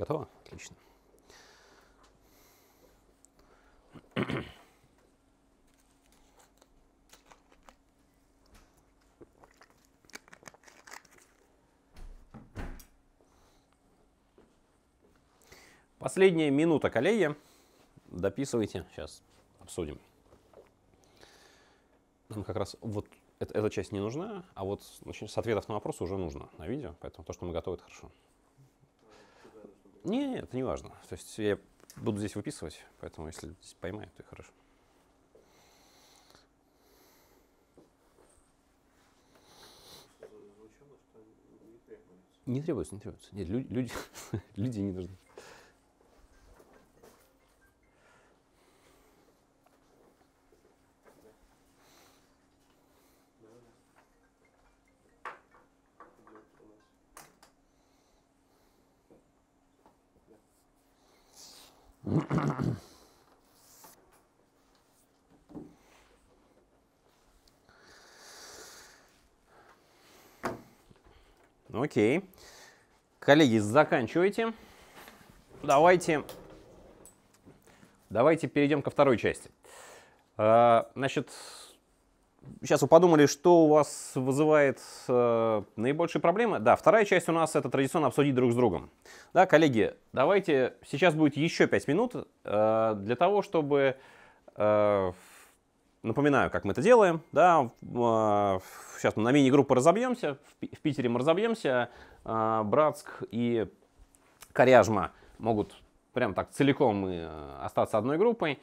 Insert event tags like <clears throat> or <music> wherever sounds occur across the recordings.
Готово? Отлично. Последняя минута, коллеги. Дописывайте, сейчас обсудим. Нам как раз вот эта, эта часть не нужна, а вот значит, с ответов на вопросы уже нужно на видео, поэтому то, что мы готовы, это хорошо. Не, не, это не важно. То есть я буду здесь выписывать, поэтому если здесь поймаю, то и хорошо. Не требуется, не требуется. Нет, люди, <laughs> люди не нужны. Окей. Коллеги, заканчивайте. Давайте, давайте перейдем ко второй части. А, значит, сейчас вы подумали, что у вас вызывает э, наибольшие проблемы. Да, вторая часть у нас это традиционно обсудить друг с другом. Да, коллеги, давайте, сейчас будет еще 5 минут э, для того, чтобы э, Напоминаю, как мы это делаем. Да, сейчас а, мы на мини группу разобьемся. В Питере мы разобьемся. А, Братск и Коряжма могут прям так целиком и э, остаться одной группой.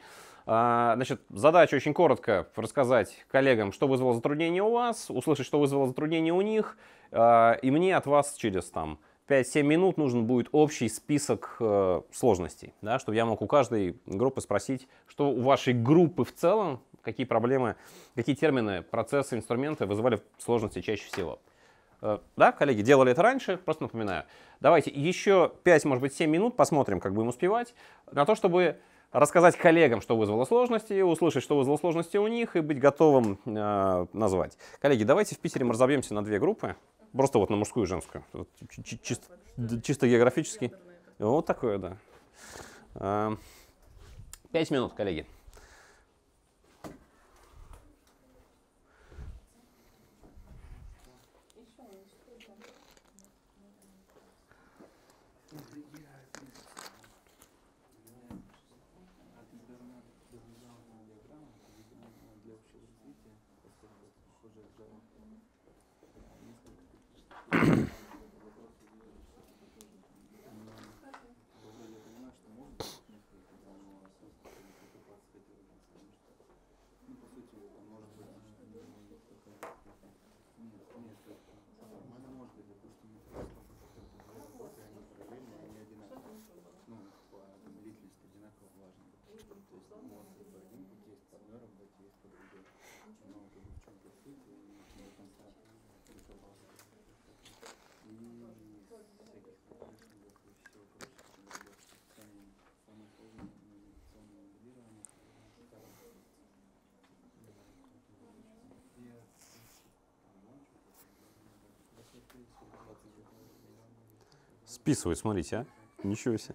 А, значит, задача очень коротко рассказать коллегам, что вызвало затруднение у вас, услышать, что вызвало затруднение у них. И мне от вас через там 5-7 минут нужен будет общий список э, сложностей, да, чтобы я мог у каждой группы спросить, что у вашей группы в целом какие проблемы, какие термины, процессы, инструменты вызывали сложности чаще всего. Э, да, коллеги, делали это раньше, просто напоминаю. Давайте еще 5, может быть, 7 минут посмотрим, как будем успевать, на то, чтобы рассказать коллегам, что вызвало сложности, услышать, что вызвало сложности у них и быть готовым э, назвать. Коллеги, давайте в Питере мы разобьемся на две группы, просто вот на мужскую и женскую, вот, чисто, чисто географически. Вот такое, да. Э, пять минут, коллеги. Можно Списывает, смотрите, а. Ничего себе.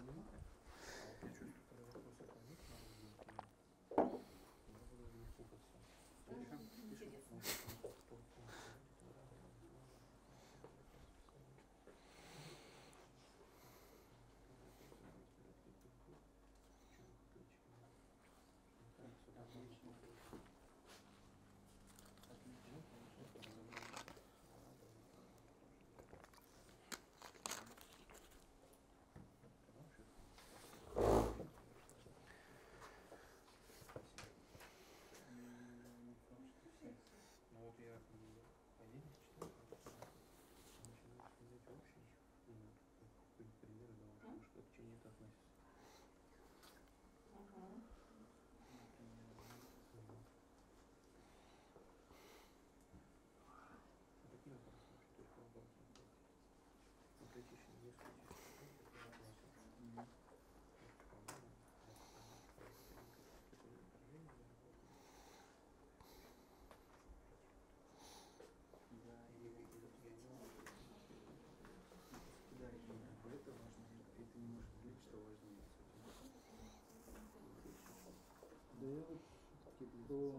про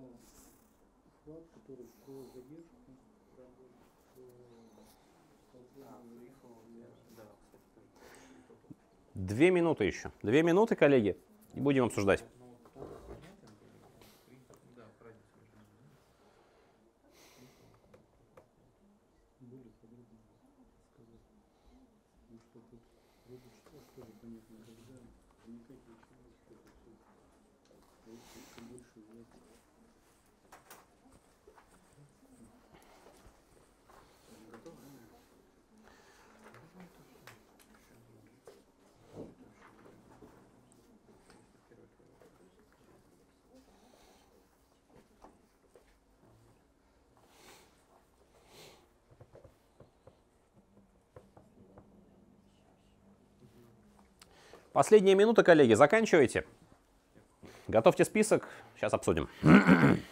вклад, который про задержку, про, про... да, кстати, Две минуты еще. Две минуты, коллеги, и будем обсуждать. Ну, Последняя минута, коллеги, заканчивайте. Готовьте список, сейчас обсудим. <clears throat>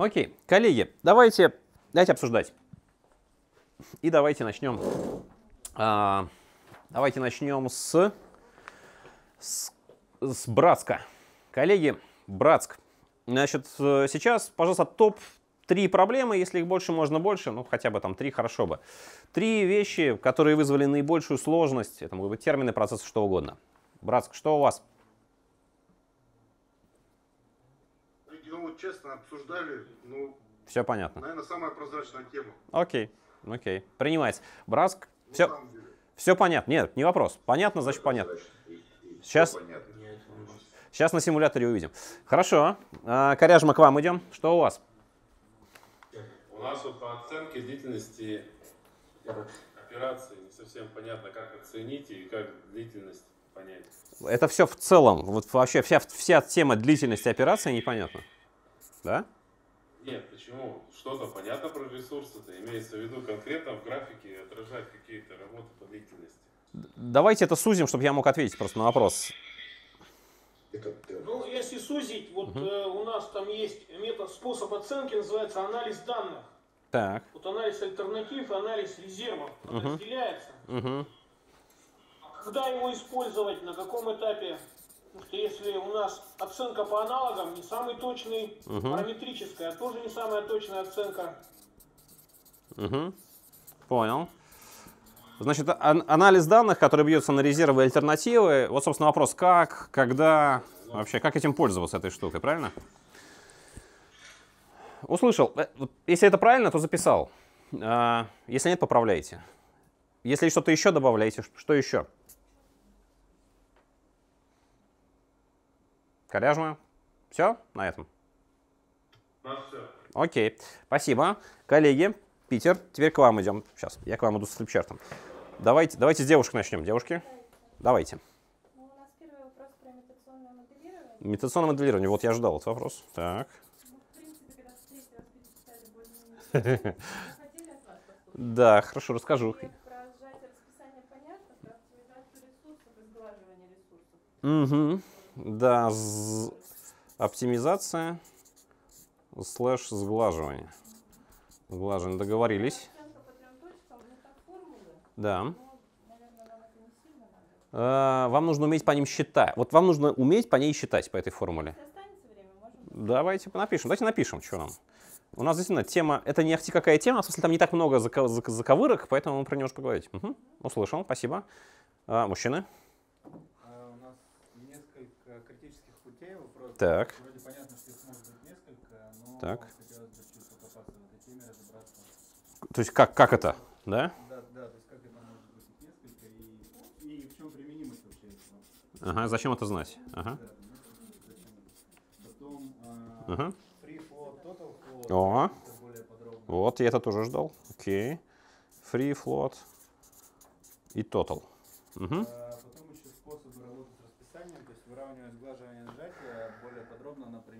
Окей, коллеги, давайте, давайте обсуждать. И давайте начнем. А, давайте начнем с, с, с Братска. Коллеги, Братск. Значит, э, сейчас, пожалуйста, топ три проблемы, если их больше, можно больше, ну хотя бы там три, хорошо бы. Три вещи, которые вызвали наибольшую сложность, это могут быть термины, процессы, что угодно. Братск, что у вас? честно обсуждали, ну... Все понятно. Наверное, самая прозрачная тема. Окей, окей. Принимается. Браск, ну, все, все понятно. Нет, не вопрос. Понятно, значит понятно. Сейчас... Сейчас на симуляторе увидим. Хорошо. А, коряжма, к вам идем. Что у вас? У нас вот по оценке длительности операции не совсем понятно, как оценить и как длительность понять. Это все в целом. Вот вообще вся, вся тема длительности операции непонятна. Да? Нет, почему? Что-то понятно про ресурсы-то. Имеется в виду конкретно в графике отражать какие-то работы по длительности. Давайте это сузим, чтобы я мог ответить просто на вопрос. А ну, если сузить, вот угу. э, у нас там есть метод, способ оценки, называется анализ данных. Так. Вот анализ альтернатив и анализ резервов угу. разделяется. Угу. Когда его использовать, на каком этапе если у нас оценка по аналогам не самый точный, угу. параметрическая а тоже не самая точная оценка. Угу. Понял. Значит, анализ данных, который бьется на резервы и альтернативы, вот, собственно, вопрос, как, когда, вообще, как этим пользоваться, этой штукой, правильно? Услышал. Э, если это правильно, то записал. А, если нет, поправляйте. Если что-то еще добавляете, что еще? коряжма. Все на этом? На все. Окей, спасибо. Коллеги, Питер, теперь к вам идем. Сейчас, я к вам иду с флипчартом. Давайте, давайте с девушек начнем. Девушки, давайте. Ну, у нас первый вопрос про имитационное моделирование. Имитационное моделирование, вот я ждал этот вопрос. Так. Ну, в принципе, когда встретили, писали <laughs> Да, хорошо, расскажу. Угу. Да, оптимизация слэш сглаживание. сглажен. Договорились. Да. Э, вам нужно уметь по ним считать. Вот вам нужно уметь по ней считать, по этой формуле. Давайте напишем. Давайте напишем, что нам. У нас действительно тема, это не ахти какая тема, в смысле там не так много заковырок, поэтому мы про нее уже поговорить. Угу. Услышал, спасибо. А, мужчины? Так. Вроде понятно, что их может быть несколько, но так. хотелось бы чуть покопаться в этой теме, разобраться. То есть как, как это, да? Да, да, то есть как это может быть несколько и, и в чем применимость вообще этого. Ага, зачем это знать? Ага. Ну, потом ага. free float, total float, О. более подробно. Вот, я это тоже ждал. Окей. Free float и total. Угу. Потом еще способы работы с расписанием, то есть выравнивание, сглаживание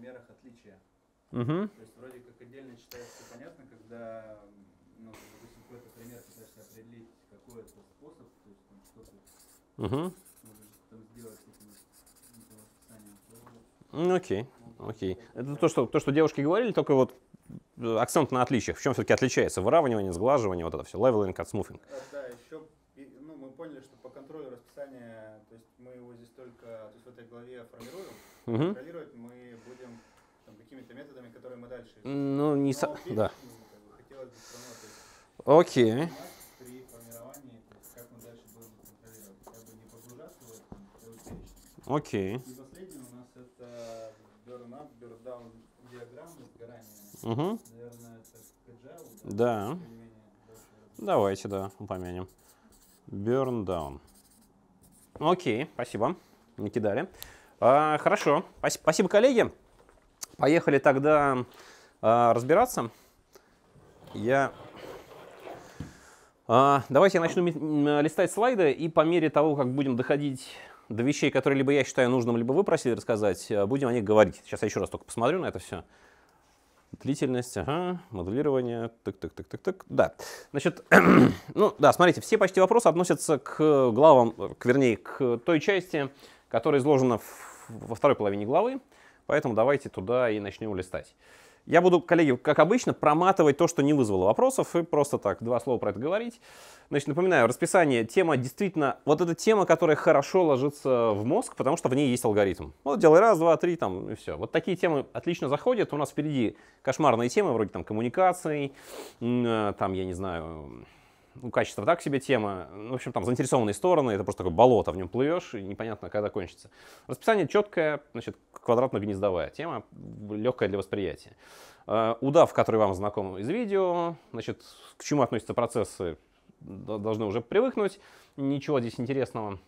примерах отличия. Угу. То есть вроде как отдельно читается понятно, когда, ну, допустим, какой-то пример пытаешься определить какой это способ, то есть там что-то угу. можешь там сделать каким-то ну, Окей, окей. Это то что, то, что девушки говорили, только вот э, акцент на отличиях. В чем все-таки отличается? Выравнивание, сглаживание, вот это все, левелинг от смуфинг. Да, еще ну, мы поняли, что по контролю расписания, то есть мы его здесь только, то есть в этой главе формируем, угу. контролировать мы дальше. Ну, не со... Да. Окей. Окей. И последний у нас это burn-up, burn-down диаграммы сгорания. Угу. Наверное, это agile, да? Да. Давайте, да, упомянем. Burn-down. Окей, спасибо. Накидали. А, хорошо. Спасибо, коллеги. Поехали тогда э, разбираться. Я... Э, давайте я начну листать слайды, и по мере того, как будем доходить до вещей, которые либо я считаю нужным, либо вы просили рассказать, а, будем о них говорить. Сейчас я еще раз только посмотрю на это все. Длительность, ага, моделирование, так-так-так-так-так, да. Значит, <clears throat> ну да, смотрите, все почти вопросы относятся к главам, к, вернее, к той части, которая изложена в, во второй половине главы. Поэтому давайте туда и начнем листать. Я буду, коллеги, как обычно, проматывать то, что не вызвало вопросов, и просто так два слова про это говорить. Значит, напоминаю, расписание, тема действительно, вот эта тема, которая хорошо ложится в мозг, потому что в ней есть алгоритм. Вот делай раз, два, три, там, и все. Вот такие темы отлично заходят. У нас впереди кошмарные темы, вроде там коммуникаций, э, там, я не знаю, у качества так себе тема. Ну, в общем, там заинтересованные стороны, это просто такое болото, в нем плывешь, и непонятно, когда кончится. Расписание четкое, значит, квадратно-гнездовая тема, легкая для восприятия. Э, удав, который вам знаком из видео, значит, к чему относятся процессы, должны уже привыкнуть. Ничего здесь интересного.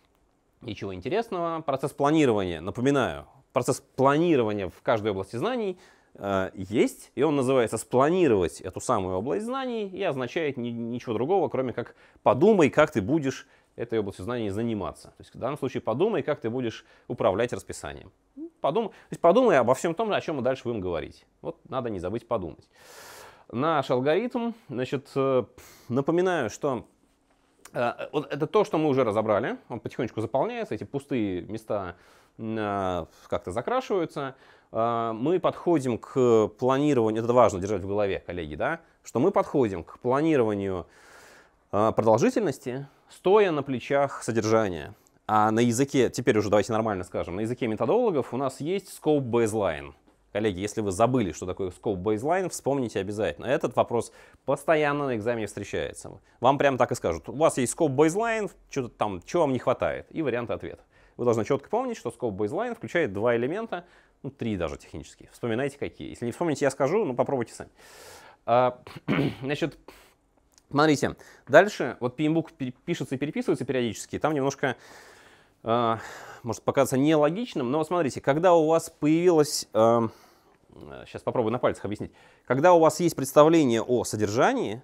Ничего интересного. Процесс планирования, напоминаю, процесс планирования в каждой области знаний – Э, есть, и он называется «Спланировать эту самую область знаний» и означает ни, ничего другого, кроме как «подумай, как ты будешь этой областью знаний заниматься». То есть в данном случае подумай, как ты будешь управлять расписанием. Ну, подумай, то есть подумай обо всем том, о чем мы дальше будем говорить. Вот надо не забыть подумать. Наш алгоритм, значит, э, напоминаю, что э, вот это то, что мы уже разобрали. Он потихонечку заполняется, эти пустые места как-то закрашиваются. А, мы подходим к планированию, это важно держать в голове, коллеги, да, что мы подходим к планированию а, продолжительности, стоя на плечах содержания. А на языке, теперь уже давайте нормально скажем, на языке методологов у нас есть scope baseline. Коллеги, если вы забыли, что такое scope baseline, вспомните обязательно. Этот вопрос постоянно на экзамене встречается. Вам прямо так и скажут, у вас есть scope baseline, что-то там, чего вам не хватает, и варианты ответа. Вы должны четко помнить, что scope baseline включает два элемента ну, три даже технические Вспоминайте какие. Если не вспомните, я скажу, но ну, попробуйте сами. А, <clears throat> значит, смотрите, дальше вот PMBOK пишется и переписывается периодически, там немножко а, может показаться нелогичным, но смотрите, когда у вас появилось, А, сейчас попробую на пальцах объяснить. Когда у вас есть представление о содержании,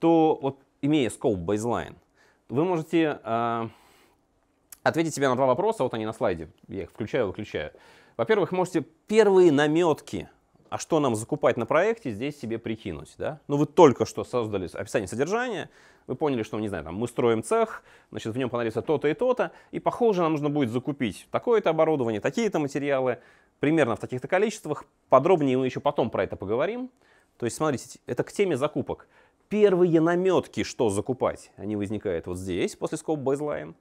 то вот имея scope baseline, вы можете э, ответить себе на два вопроса, вот они на слайде, я их включаю, выключаю. Во-первых, можете первые наметки, а что нам закупать на проекте, здесь себе прикинуть. Да? Ну, вы только что создали описание содержания, вы поняли, что, не знаю, там, мы строим цех, значит, в нем понадобится то-то и то-то, и, похоже, нам нужно будет закупить такое-то оборудование, такие-то материалы, примерно в таких-то количествах. Подробнее мы еще потом про это поговорим. То есть, смотрите, это к теме закупок. Первые наметки, что закупать, они возникают вот здесь, после scope baseline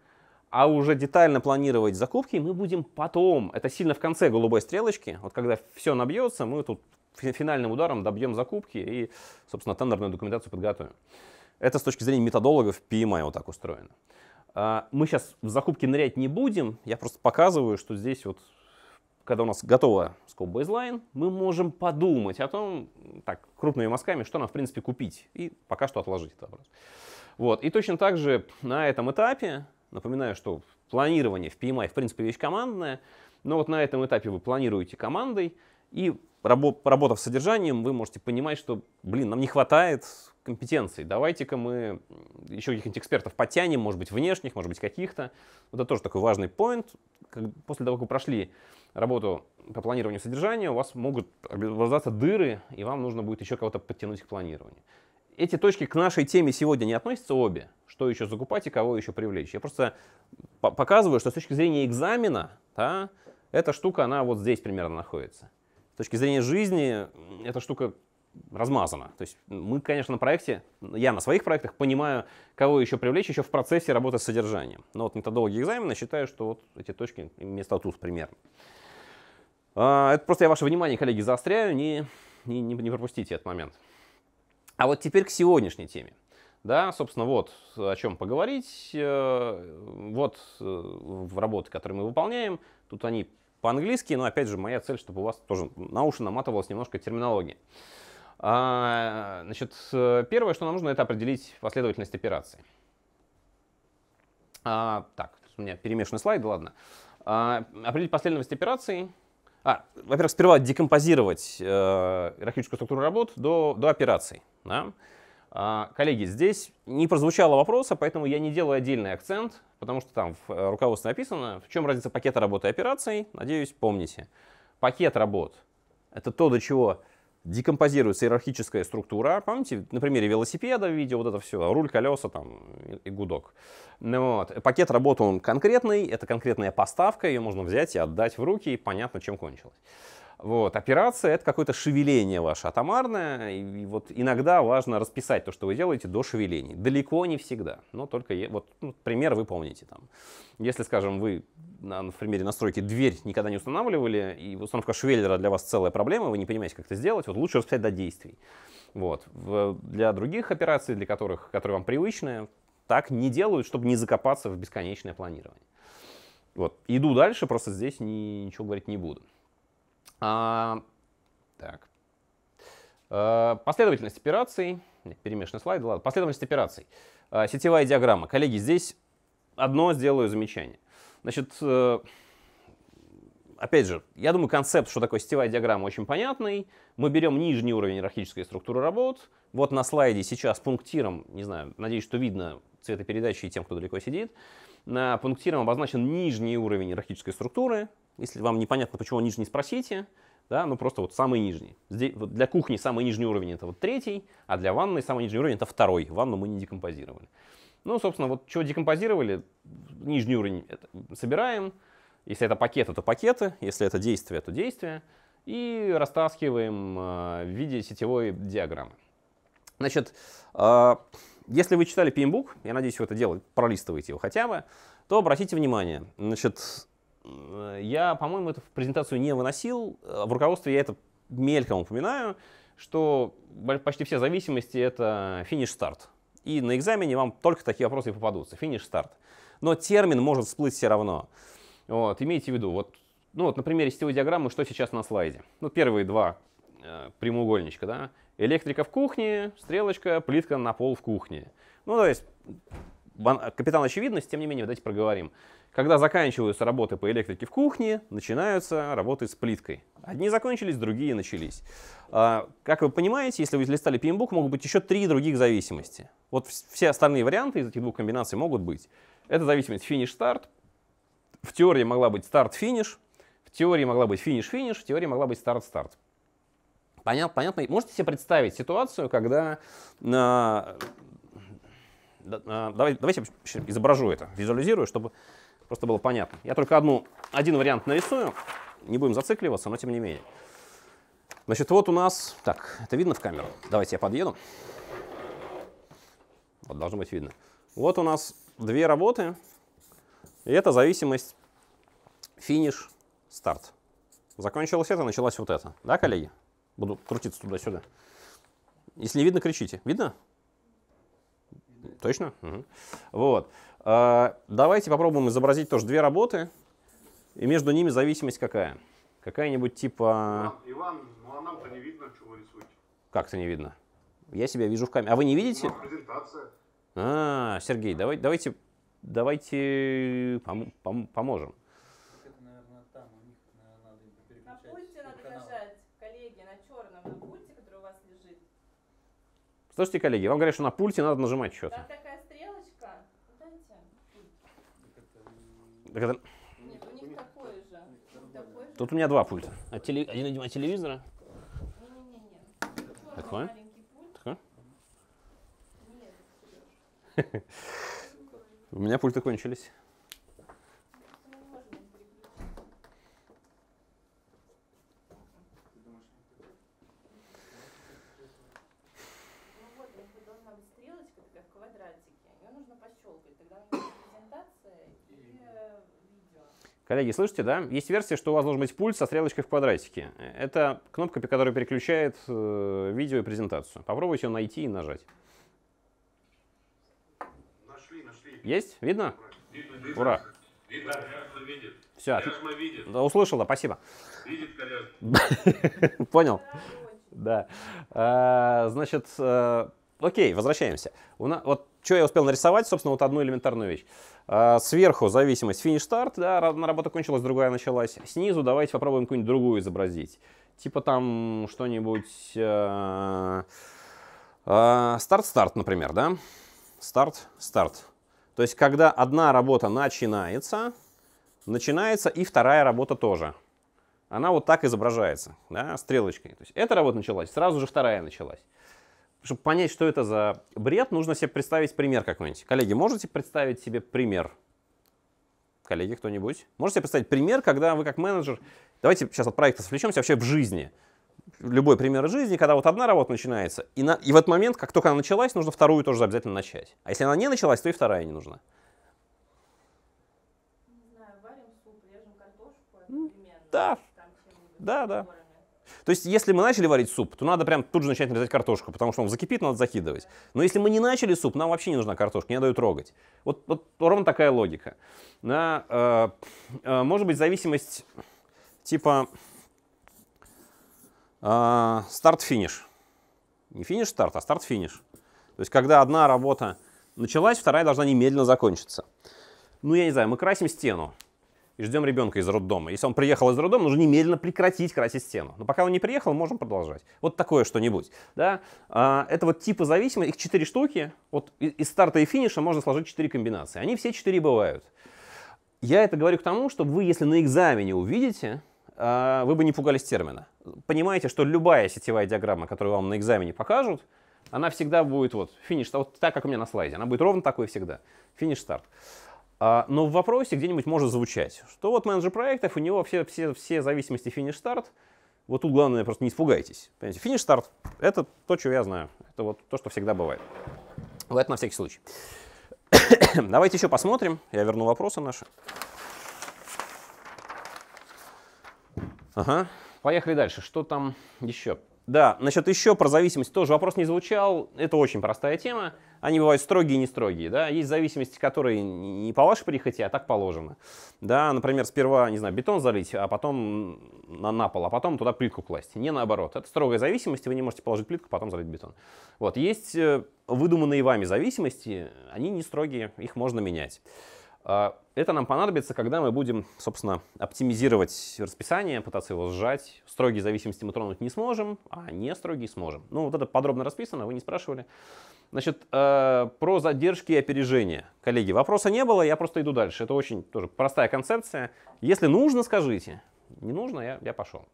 а уже детально планировать закупки мы будем потом. Это сильно в конце голубой стрелочки. Вот когда все набьется, мы тут финальным ударом добьем закупки и, собственно, тендерную документацию подготовим. Это с точки зрения методологов PMI вот так устроено. А, мы сейчас в закупки нырять не будем. Я просто показываю, что здесь вот, когда у нас готова scope baseline, мы можем подумать о том, так, крупными мазками, что нам, в принципе, купить. И пока что отложить этот вопрос. Вот. И точно так же на этом этапе Напоминаю, что планирование в PMI, в принципе, вещь командная, но вот на этом этапе вы планируете командой, и поработав с содержанием, вы можете понимать, что, блин, нам не хватает компетенций. Давайте-ка мы еще каких-нибудь экспертов подтянем, может быть, внешних, может быть, каких-то. Вот это тоже такой важный поинт. После того, как вы прошли работу по планированию содержания, у вас могут образоваться дыры, и вам нужно будет еще кого-то подтянуть к планированию эти точки к нашей теме сегодня не относятся обе. Что еще закупать и кого еще привлечь. Я просто показываю, что с точки зрения экзамена, да, эта штука, она вот здесь примерно находится. С точки зрения жизни, эта штука размазана. То есть мы, конечно, на проекте, я на своих проектах понимаю, кого еще привлечь еще в процессе работы с содержанием. Но вот методологи экзамена считаю, что вот эти точки место тут примерно. А, это просто я ваше внимание, коллеги, заостряю, не, не, не пропустите этот момент. А вот теперь к сегодняшней теме. Да, собственно, вот о чем поговорить. Э, вот э, в работы, которые мы выполняем, тут они по-английски, но опять же моя цель, чтобы у вас тоже на уши наматывалась немножко терминология. А, значит, э, первое, что нам нужно, это определить последовательность операций. А, так, у меня перемешанный слайд, ладно. А, определить последовательность операций а, во-первых, сперва декомпозировать э, иерархическую структуру работ до, до операций. Да? А, коллеги, здесь не прозвучало вопроса, поэтому я не делаю отдельный акцент, потому что там в э, руководстве написано, в чем разница пакета работы и операций, надеюсь, помните. Пакет работ — это то, до чего декомпозируется иерархическая структура. Помните, на примере велосипеда видео, вот это все, руль, колеса там и гудок. Ну, вот. Пакет работы он конкретный, это конкретная поставка, ее можно взять и отдать в руки, и понятно, чем кончилось. Вот, операция — это какое-то шевеление ваше атомарное, и, вот иногда важно расписать то, что вы делаете, до шевелений. Далеко не всегда, но только, вот, ну, пример вы помните там. Если, скажем, вы на, на примере настройки дверь никогда не устанавливали, и установка швеллера для вас целая проблема, вы не понимаете, как это сделать, вот лучше расписать до действий. Вот. В, для других операций, для которых, которые вам привычны, так не делают, чтобы не закопаться в бесконечное планирование. Вот. Иду дальше, просто здесь ни, ничего говорить не буду. А, так. А, последовательность операций. Перемешанный слайд, ладно. Последовательность операций. А, сетевая диаграмма. Коллеги, здесь одно сделаю замечание. Значит, э, опять же, я думаю, концепт, что такое сетевая диаграмма, очень понятный. Мы берем нижний уровень иерархической структуры работ. Вот на слайде сейчас пунктиром, не знаю, надеюсь, что видно цветопередачи и тем, кто далеко сидит, на пунктиром обозначен нижний уровень иерархической структуры, если вам непонятно, почему нижний, спросите. Да, ну просто вот самый нижний. Здесь, вот для кухни самый нижний уровень это вот третий, а для ванной самый нижний уровень это второй. Ванну мы не декомпозировали. Ну, собственно, вот что декомпозировали, нижний уровень собираем. Если это пакеты, то пакеты. Если это действие, то действие. И растаскиваем э, в виде сетевой диаграммы. Значит, э, если вы читали PMBOK, я надеюсь, вы это дело пролистываете его хотя бы, то обратите внимание, значит, Э, я, по-моему, это в презентацию не выносил. Э, в руководстве я это мельком упоминаю, что почти все зависимости — это финиш-старт. И на экзамене вам только такие вопросы и попадутся. Финиш-старт. Но термин может всплыть все равно. Вот, имейте в виду, вот, ну вот на примере сетевой диаграммы, что сейчас на слайде. Ну, первые два э, прямоугольничка, да. Электрика в кухне, стрелочка, плитка на пол в кухне. Ну, то есть капитан очевидность, тем не менее, давайте проговорим. Когда заканчиваются работы по электрике в кухне, начинаются работы с плиткой. Одни закончились, другие начались. А, как вы понимаете, если вы листали PMBOK, эм могут быть еще три других зависимости. Вот все остальные варианты из этих двух комбинаций могут быть. Это зависимость финиш-старт. В теории могла быть старт-финиш. В теории могла быть финиш-финиш. В теории могла быть старт-старт. Понятно, понятно. Можете себе представить ситуацию, когда на а, давай, давайте я изображу это, визуализирую, чтобы просто было понятно. Я только одну, один вариант нарисую, не будем зацикливаться, но тем не менее. Значит, вот у нас... Так, это видно в камеру? Давайте я подъеду. Вот должно быть видно. Вот у нас две работы, и это зависимость финиш, старт. Закончилось это, началось вот это. Да, коллеги? Буду крутиться туда-сюда. Если не видно, кричите. Видно? Точно? Угу. Вот. А, давайте попробуем изобразить тоже две работы. И между ними зависимость какая? Какая-нибудь типа... Иван, ну а нам-то не видно, чего рисуете. Как-то не видно. Я себя вижу в камере. А вы не видите? Ну, презентация. А, Сергей, давай, давайте, давайте пом пом поможем. Слушайте, коллеги, вам говорят, что на пульте надо нажимать что-то. Там такая стрелочка. Дайте. Так это... Нет, у них такое же. Такое Тут у меня два пульта. От а теле... Один, видимо, от телевизора. Не-не-не. Такой. Нет. <laughs> У меня пульты кончились. Коллеги, слышите, да? Есть версия, что у вас должен быть пульт со стрелочкой в квадратике. Это кнопка, которая переключает э, видео и презентацию. Попробуйте ее найти и нажать. Нашли, нашли. Есть? Видно? Видно, видно. Ура. Видно, Коряжно видит. Все. видит. Да, услышала, спасибо. Видит <laughs> Понял. Да. Э, значит, э, окей, возвращаемся. Вот что я успел нарисовать? Собственно, вот одну элементарную вещь. А, сверху зависимость финиш-старт, да, одна работа кончилась, другая началась. Снизу давайте попробуем какую-нибудь другую изобразить. Типа там что-нибудь... Э, а, старт-старт, например, да? Старт-старт. То есть, когда одна работа начинается, начинается и вторая работа тоже. Она вот так изображается, да, стрелочкой. То есть, эта работа началась, сразу же вторая началась чтобы понять, что это за бред, нужно себе представить пример какой-нибудь. Коллеги, можете представить себе пример? Коллеги, кто-нибудь? Можете представить пример, когда вы как менеджер... Давайте сейчас от проекта отвлечемся вообще в жизни. Любой пример жизни, когда вот одна работа начинается, и, на, и в этот момент, как только она началась, нужно вторую тоже обязательно начать. А если она не началась, то и вторая не нужна. Да, да, да. То есть, если мы начали варить суп, то надо прям тут же начать нарезать картошку, потому что он закипит, надо закидывать. Но если мы не начали суп, нам вообще не нужна картошка, не надо ее трогать. Вот, вот ровно такая логика. Да, э, э, может быть, зависимость типа э, старт-финиш. Не финиш-старт, а старт-финиш. То есть, когда одна работа началась, вторая должна немедленно закончиться. Ну, я не знаю, мы красим стену и ждем ребенка из роддома. Если он приехал из роддома, нужно немедленно прекратить красить стену. Но пока он не приехал, можем продолжать. Вот такое что-нибудь. Да? А, это вот типы зависимые, их четыре штуки. Вот из старта и финиша можно сложить четыре комбинации. Они все четыре бывают. Я это говорю к тому, что вы, если на экзамене увидите, а, вы бы не пугались термина. Понимаете, что любая сетевая диаграмма, которую вам на экзамене покажут, она всегда будет вот финиш, вот так, как у меня на слайде. Она будет ровно такой всегда. Финиш-старт. А, но в вопросе где-нибудь может звучать, что вот менеджер проектов, у него все, все, все зависимости финиш-старт, вот тут главное просто не испугайтесь. Понимаете, финиш-старт — это то, что я знаю, это вот то, что всегда бывает. Вот это на всякий случай. <coughs> Давайте еще посмотрим, я верну вопросы наши. Ага, поехали дальше, что там еще? Да, насчет еще про зависимость тоже вопрос не звучал. Это очень простая тема. Они бывают строгие и не строгие. Да? Есть зависимости, которые не по вашей прихоти, а так положено. Да, например, сперва, не знаю, бетон залить, а потом на, на пол, а потом туда плитку класть. Не наоборот. Это строгая зависимость, вы не можете положить плитку, потом залить бетон. Вот. Есть э, выдуманные вами зависимости, они не строгие, их можно менять. А, это нам понадобится, когда мы будем, собственно, оптимизировать расписание, пытаться его сжать. Строгие зависимости мы тронуть не сможем, а не строгие сможем. Ну, вот это подробно расписано, вы не спрашивали. Значит, э, про задержки и опережения. Коллеги, вопроса не было, я просто иду дальше. Это очень тоже простая концепция. Если нужно, скажите. Не нужно, я, я пошел.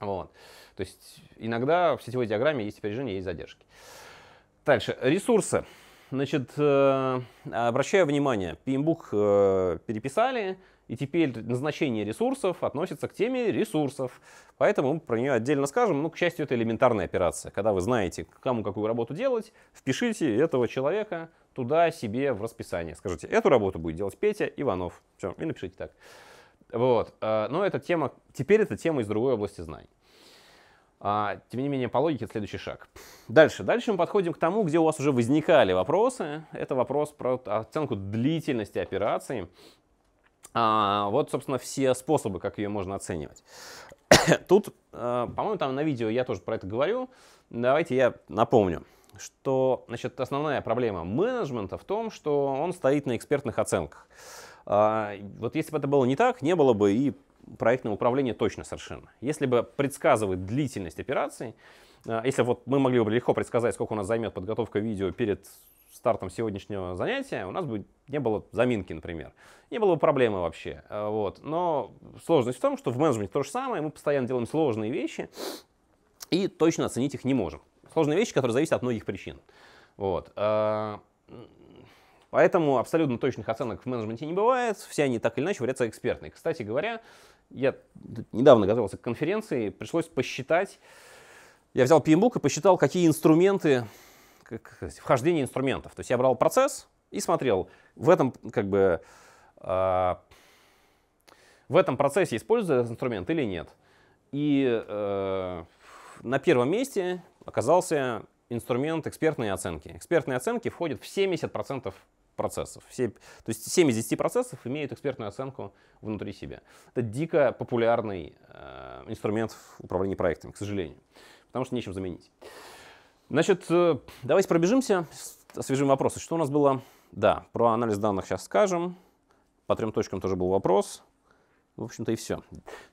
Вот. То есть иногда в сетевой диаграмме есть опережение, есть задержки. Дальше. Ресурсы. Значит, э, обращаю внимание, PMBOK э, переписали, и теперь назначение ресурсов относится к теме ресурсов. Поэтому мы про нее отдельно скажем. Ну, к счастью, это элементарная операция. Когда вы знаете, кому какую работу делать, впишите этого человека туда себе в расписание. Скажите, эту работу будет делать Петя Иванов. Все, и напишите так. Вот. Э, но эта тема, теперь это тема из другой области знаний. А, тем не менее, по логике это следующий шаг. Дальше. Дальше мы подходим к тому, где у вас уже возникали вопросы. Это вопрос про оценку длительности операции. А, вот, собственно, все способы, как ее можно оценивать. <coughs> Тут, э, по-моему, там на видео я тоже про это говорю. Давайте я напомню, что значит, основная проблема менеджмента в том, что он стоит на экспертных оценках. А, вот если бы это было не так, не было бы и проектное управление точно совершенно. Если бы предсказывать длительность операции, э, если вот мы могли бы легко предсказать, сколько у нас займет подготовка видео перед стартом сегодняшнего занятия, у нас бы не было заминки, например. Не было бы проблемы вообще. Э, вот. Но сложность в том, что в менеджменте то же самое, мы постоянно делаем сложные вещи и точно оценить их не можем. Сложные вещи, которые зависят от многих причин. Вот. Э, поэтому абсолютно точных оценок в менеджменте не бывает, все они так или иначе варятся экспертные. Кстати говоря, я недавно готовился к конференции, пришлось посчитать. Я взял PMBOK и посчитал, какие инструменты, как, вхождение инструментов. То есть я брал процесс и смотрел, в этом как бы э, в этом процессе используется этот инструмент или нет. И э, на первом месте оказался инструмент экспертной оценки. Экспертные оценки входят в 70% процессов. Все, то есть 7 из 10 процессов имеют экспертную оценку внутри себя. Это дико популярный э, инструмент управления проектами, к сожалению, потому что нечем заменить. Значит, э, давайте пробежимся, освежим вопросы. Что у нас было? Да, про анализ данных сейчас скажем. По трем точкам тоже был вопрос. В общем-то и все.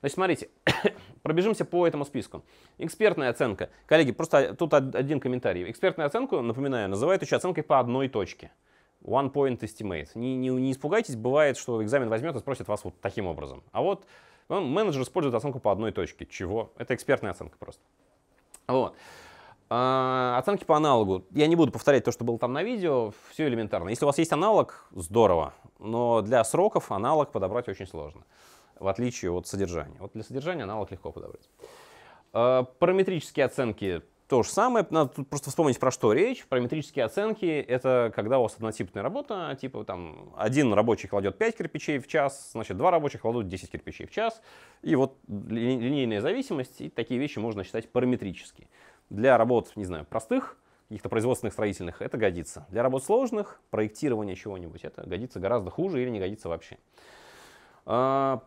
Значит, смотрите, <coughs> пробежимся по этому списку. Экспертная оценка. Коллеги, просто тут один комментарий. Экспертную оценку, напоминаю, называют еще оценкой по одной точке. One point estimate. Не, не, не испугайтесь, бывает, что экзамен возьмет и спросит вас вот таким образом. А вот ну, менеджер использует оценку по одной точке. Чего? Это экспертная оценка просто. Вот. А, оценки по аналогу. Я не буду повторять то, что было там на видео, все элементарно. Если у вас есть аналог, здорово, но для сроков аналог подобрать очень сложно, в отличие от содержания. Вот для содержания аналог легко подобрать. А, параметрические оценки то же самое, надо тут просто вспомнить, про что речь. Параметрические оценки — это когда у вас однотипная работа, типа там один рабочий кладет 5 кирпичей в час, значит, два рабочих кладут 10 кирпичей в час. И вот ли, линейная зависимость, и такие вещи можно считать параметрические. Для работ, не знаю, простых, каких-то производственных, строительных, это годится. Для работ сложных, проектирования чего-нибудь, это годится гораздо хуже или не годится вообще. А,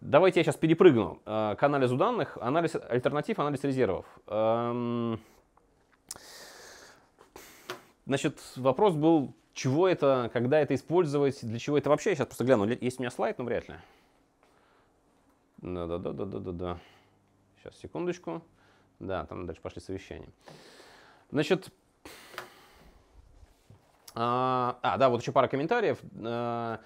Давайте я сейчас перепрыгну э, к анализу данных. Анализ альтернатив, анализ резервов. Эм, значит, вопрос был, чего это, когда это использовать, для чего это вообще. Я сейчас просто гляну, есть у меня слайд, но вряд ли. Да-да-да-да-да-да. Сейчас, секундочку. Да, там дальше пошли совещания. Значит, а, а да, вот еще пара комментариев. Э,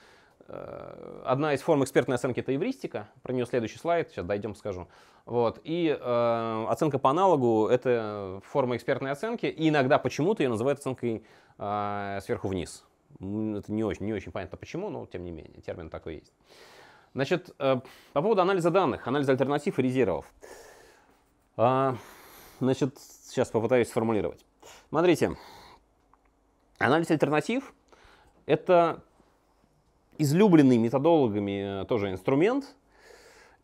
Э, одна из форм экспертной оценки – это эвристика. Про нее следующий слайд, сейчас дойдем, скажу. Вот. И э, оценка по аналогу – это форма экспертной оценки. И иногда почему-то ее называют оценкой э, сверху вниз. Это не очень, не очень понятно почему, но тем не менее, термин такой есть. Значит, э, по поводу анализа данных, анализа альтернатив и резервов. Э, значит, сейчас попытаюсь сформулировать. Смотрите, анализ альтернатив – это излюбленный методологами э, тоже инструмент.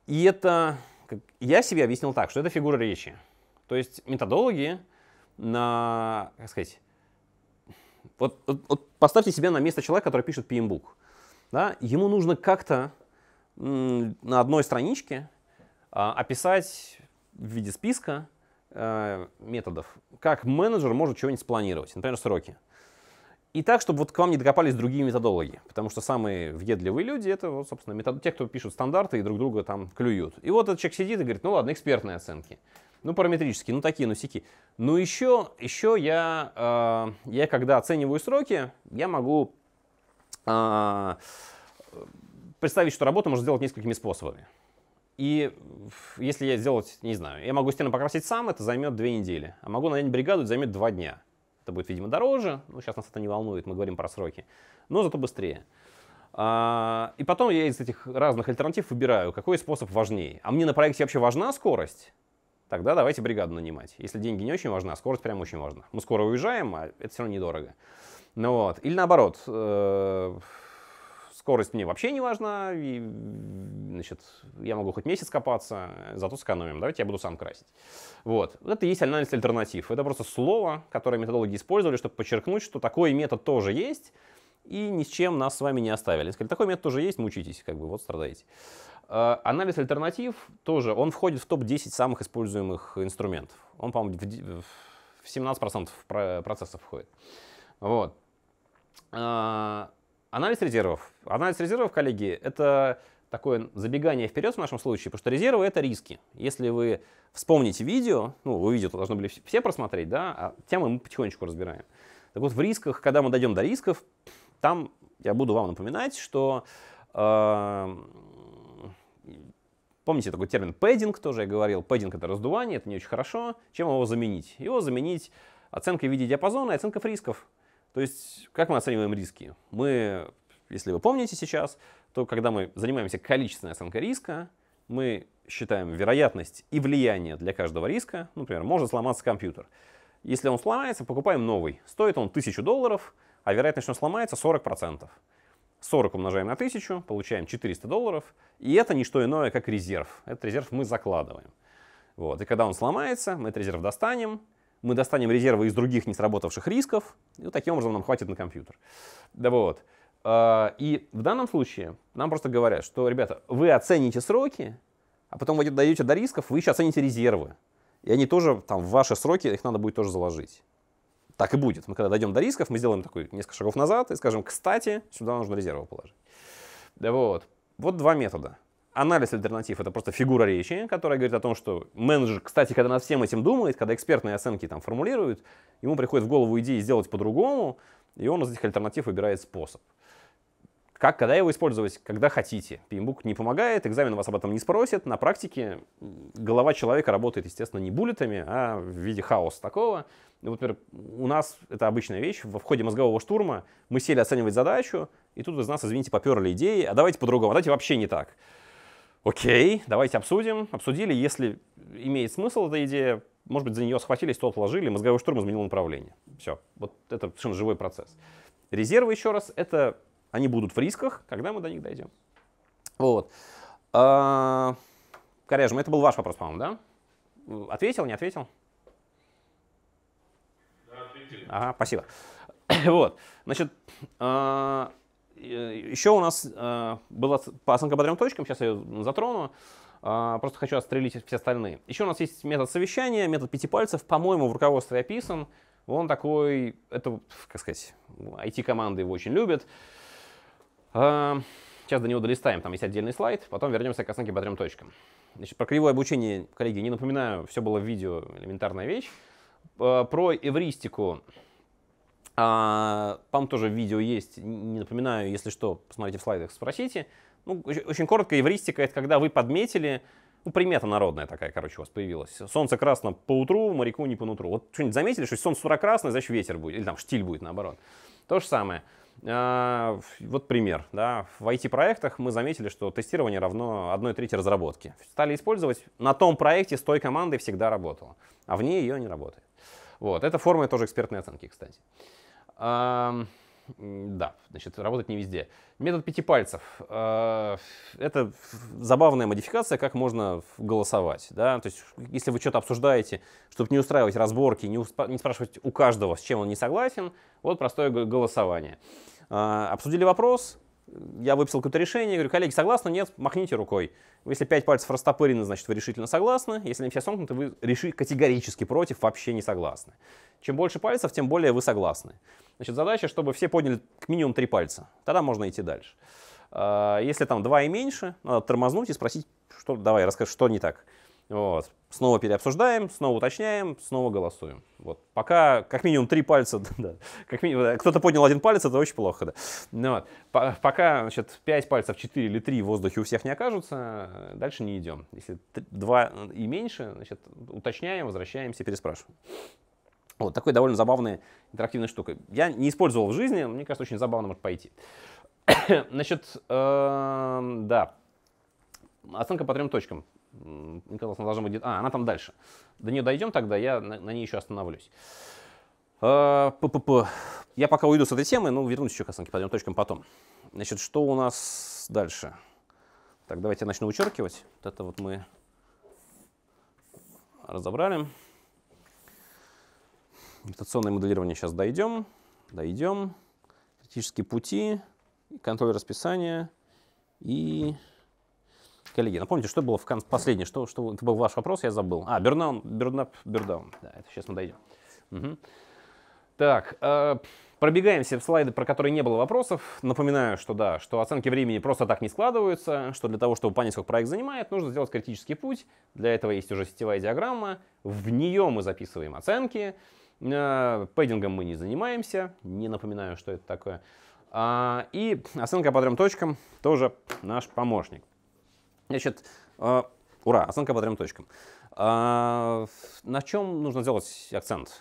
И это, я себе объяснил так, что это фигура речи. То есть методологи на, как сказать, вот, вот, вот поставьте себя на место человека, который пишет PMBOK. Да? Ему нужно как-то на одной страничке а, описать в виде списка а, методов, как менеджер может чего-нибудь спланировать, например, сроки. И так, чтобы вот к вам не докопались другие методологи. Потому что самые въедливые люди, это, вот, собственно, метод... те, кто пишут стандарты и друг друга там клюют. И вот этот человек сидит и говорит, ну ладно, экспертные оценки. Ну, параметрические, ну такие, ну сики. Ну еще, еще я, э, я когда оцениваю сроки, я могу э, представить, что работу можно сделать несколькими способами. И если я сделать, не знаю, я могу стену покрасить сам, это займет две недели. А могу нанять бригаду, это займет два дня. Это будет, видимо, дороже. Ну, сейчас нас это не волнует, мы говорим про сроки. Но зато быстрее. А, и потом я из этих разных альтернатив выбираю, какой способ важнее. А мне на проекте вообще важна скорость? Тогда давайте бригаду нанимать. Если деньги не очень важны, а скорость прям очень важна. Мы скоро уезжаем, а это все равно недорого. Ну вот. Или наоборот, э, скорость мне вообще не важна, и, значит, я могу хоть месяц копаться, зато сэкономим, давайте я буду сам красить. Вот. это и есть анализ альтернатив. Это просто слово, которое методологи использовали, чтобы подчеркнуть, что такой метод тоже есть, и ни с чем нас с вами не оставили. Сказали, такой метод тоже есть, мучитесь, как бы, вот страдаете. Э, анализ альтернатив тоже, он входит в топ-10 самых используемых инструментов. Он, по-моему, в 17% процессов входит. Вот. Э, Анализ резервов. Анализ резервов, коллеги, это такое забегание вперед в нашем случае, потому что резервы — это риски. Если вы вспомните видео, ну, вы видео должны были все просмотреть, да, а темы мы потихонечку разбираем. Так вот, в рисках, когда мы дойдем до рисков, там я буду вам напоминать, что... Э, помните такой термин пэддинг, тоже я говорил, пэддинг — это раздувание, это не очень хорошо. Чем его заменить? Его заменить оценкой в виде диапазона и оценкой рисков. То есть, как мы оцениваем риски? Мы, если вы помните сейчас, то когда мы занимаемся количественной оценкой риска, мы считаем вероятность и влияние для каждого риска. Например, может сломаться компьютер. Если он сломается, покупаем новый. Стоит он 1000 долларов, а вероятность, что он сломается, 40%. 40 умножаем на 1000, получаем 400 долларов. И это не что иное, как резерв. Этот резерв мы закладываем. Вот. И когда он сломается, мы этот резерв достанем, мы достанем резервы из других не сработавших рисков, и таким образом нам хватит на компьютер. Да вот. А, и в данном случае нам просто говорят, что, ребята, вы оцените сроки, а потом вы дойдете до рисков, вы еще оцените резервы. И они тоже, там, в ваши сроки, их надо будет тоже заложить. Так и будет. Мы когда дойдем до рисков, мы сделаем такой несколько шагов назад и скажем, кстати, сюда нужно резервы положить. Да вот. Вот два метода анализ альтернатив — это просто фигура речи, которая говорит о том, что менеджер, кстати, когда над всем этим думает, когда экспертные оценки там формулирует, ему приходит в голову идея сделать по-другому, и он из этих альтернатив выбирает способ. Как, когда его использовать, когда хотите. PMBOK не помогает, экзамен вас об этом не спросит. На практике голова человека работает, естественно, не буллетами, а в виде хаоса такого. Ну, например, у нас это обычная вещь. во входе мозгового штурма мы сели оценивать задачу, и тут из нас, извините, поперли идеи, а давайте по-другому, а давайте вообще не так. Окей, давайте обсудим. Обсудили, если имеет смысл эта идея, может быть, за нее схватились, то отложили, мозговой штурм изменил направление. Все, вот это совершенно живой процесс. Резервы, еще раз, это они будут в рисках, когда мы до них дойдем. Вот. А, Коряжим, это был ваш вопрос, по-моему, да? Ответил, не ответил? Да, ответил. Ага, спасибо. <coughs> Вот, значит, а, Э, Еще у нас э, была оценка по трем точкам, сейчас я ее затрону. А, просто хочу отстрелить все остальные. Еще у нас есть метод совещания, метод пяти пальцев. По-моему, в руководстве описан. Он такой, это, как сказать, IT-команды его очень любят. Сейчас а, до него долистаем, там есть отдельный слайд, потом вернемся к оценке по трем точкам. Значит, про кривое обучение, коллеги, не напоминаю, все было в видео, элементарная вещь. Э, про эвристику а, по тоже видео есть, не напоминаю, если что, посмотрите в слайдах, спросите. Ну, очень коротко, эвристика — это когда вы подметили, ну, примета народная такая, короче, у вас появилась. Солнце красно по утру, моряку не по нутру. Вот что-нибудь заметили, что солнце с красное, значит, ветер будет, или там штиль будет, наоборот. То же самое. А, вот пример. Да. В IT-проектах мы заметили, что тестирование равно 1 трети разработки. Стали использовать, на том проекте с той командой всегда работало, а в ней ее не работает. Вот. Это форма тоже экспертной оценки, кстати да, значит, работать не везде. Метод пяти пальцев. Э, это забавная модификация, как можно голосовать. Да? То есть, если вы что-то обсуждаете, чтобы не устраивать разборки, не, успа- не спрашивать у каждого, с чем он не согласен, вот простое голосование. Э, обсудили вопрос, я выписал какое-то решение, говорю, коллеги, согласны? Нет, махните рукой. Если пять пальцев растопырены, значит, вы решительно согласны. Если они все сомкнуты, вы реши категорически против, вообще не согласны. Чем больше пальцев, тем более вы согласны. Значит, задача, чтобы все подняли к минимум три пальца. Тогда можно идти дальше. А, если там два и меньше, надо тормознуть и спросить, что, давай, расскажи, что не так. Вот. Снова переобсуждаем, снова уточняем, снова голосуем. Вот. Пока как минимум три пальца, <laughs> да, как минимум, кто-то поднял один палец, это очень плохо. Да. Ну, По пока значит, пять пальцев, четыре или три в воздухе у всех не окажутся, дальше не идем. Если два и меньше, значит, уточняем, возвращаемся, переспрашиваем. Вот такой довольно забавная интерактивная штука. Я не использовал в жизни, но мне кажется, очень забавно может пойти. <coughs> Значит, -э да, оценка по трем точкам. Мне казалось, она должна быть где-то... А, она там дальше. До нее дойдем тогда, я на, на ней еще остановлюсь. А, п Я пока уйду с этой темы, но ну, вернусь еще к оценке по потом. Значит, что у нас дальше? Так, давайте я начну вычеркивать. Вот это вот мы разобрали. Имитационное моделирование сейчас дойдем. Дойдем. Критические пути, контроль расписания и классическая Напомните, ну, что было в конце, последнее, что, что это был ваш вопрос, я забыл. А, Бернаун, Бернап, Бердаун. Да, это сейчас мы дойдем. Угу. Так, э, пробегаемся в слайды, про которые не было вопросов. Напоминаю, что да, что оценки времени просто так не складываются, что для того, чтобы понять, сколько проект занимает, нужно сделать критический путь. Для этого есть уже сетевая диаграмма, в нее мы записываем оценки. Э, пейдингом мы не занимаемся, не напоминаю, что это такое. А, и оценка по трем точкам тоже наш помощник. Значит, э, ура, оценка по трем точкам. Э, на чем нужно сделать акцент?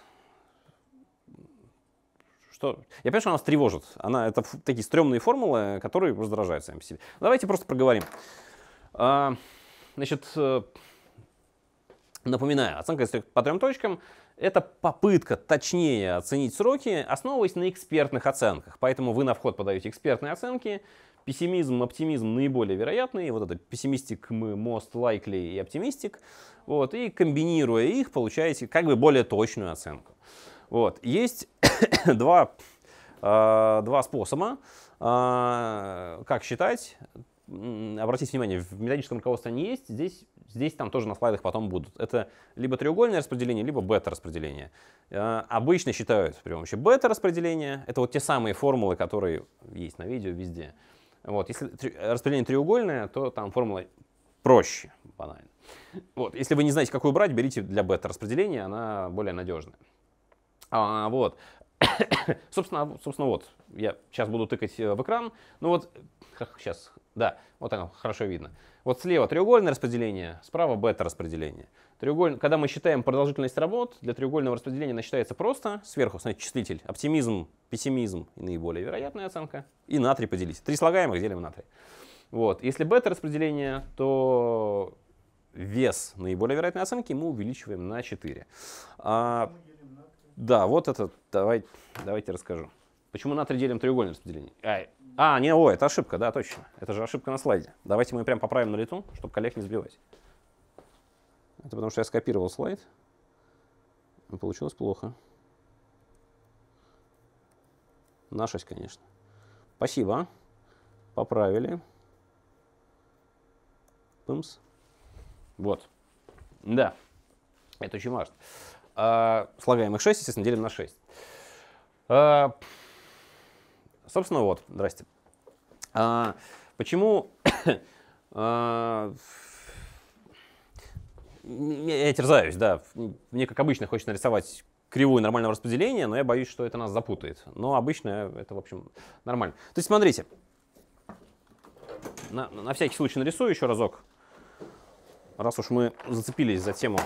Что? Я понимаю, что она нас тревожит. Она, это такие стрёмные формулы, которые раздражают сами себе. Ну, давайте просто проговорим. Э, значит, э, напоминаю, оценка по трем точкам это попытка точнее оценить сроки, основываясь на экспертных оценках. Поэтому вы на вход подаете экспертные оценки, Пессимизм, оптимизм наиболее вероятные, вот это пессимистик, most likely и оптимистик. Вот, и комбинируя их, получаете как бы более точную оценку. Вот. Есть <coughs> два, э, два способа, э, как считать. Обратите внимание, в методическом руководстве они есть, здесь, здесь там тоже на слайдах потом будут. Это либо треугольное распределение, либо бета-распределение. Э, обычно считают при помощи бета-распределения. Это вот те самые формулы, которые есть на видео везде. Э, вот, если распределение треугольное, то там формула проще, банально. Вот, если вы не знаете, какую брать, берите для бета распределения, она более надежная. А, вот. <coughs> собственно, а, собственно, вот, я сейчас буду тыкать э, в экран, ну вот, сейчас, да, вот оно хорошо видно. Вот слева треугольное распределение, справа бета распределение. Треуголь... Когда мы считаем продолжительность работ, для треугольного распределения она считается просто. Сверху, смотрите, числитель, оптимизм, пессимизм и наиболее вероятная оценка. И на 3 поделить. Три слагаемых делим на три. Вот. Если бета-распределение, то вес наиболее вероятной оценки мы увеличиваем на 4. А, да, вот это давайте, давайте расскажу. Почему на 3 делим треугольное распределение? А, а, не, о, это ошибка, да, точно. Это же ошибка на слайде. Давайте мы прям поправим на лету, чтобы коллег не сбивать. Это потому что я скопировал слайд. Получилось плохо. На 6, конечно. Спасибо. Поправили. Пымс. Вот. Да. Это очень важно. А, слагаемых 6, естественно, делим на 6. А, собственно, вот. Здрасте. А, почему... <coughs> а, я терзаюсь, да. Мне, как обычно, хочется нарисовать кривую нормального распределения, но я боюсь, что это нас запутает. Но обычно это, в общем, нормально. То есть, смотрите. На, на всякий случай нарисую еще разок. Раз уж мы зацепились за тему,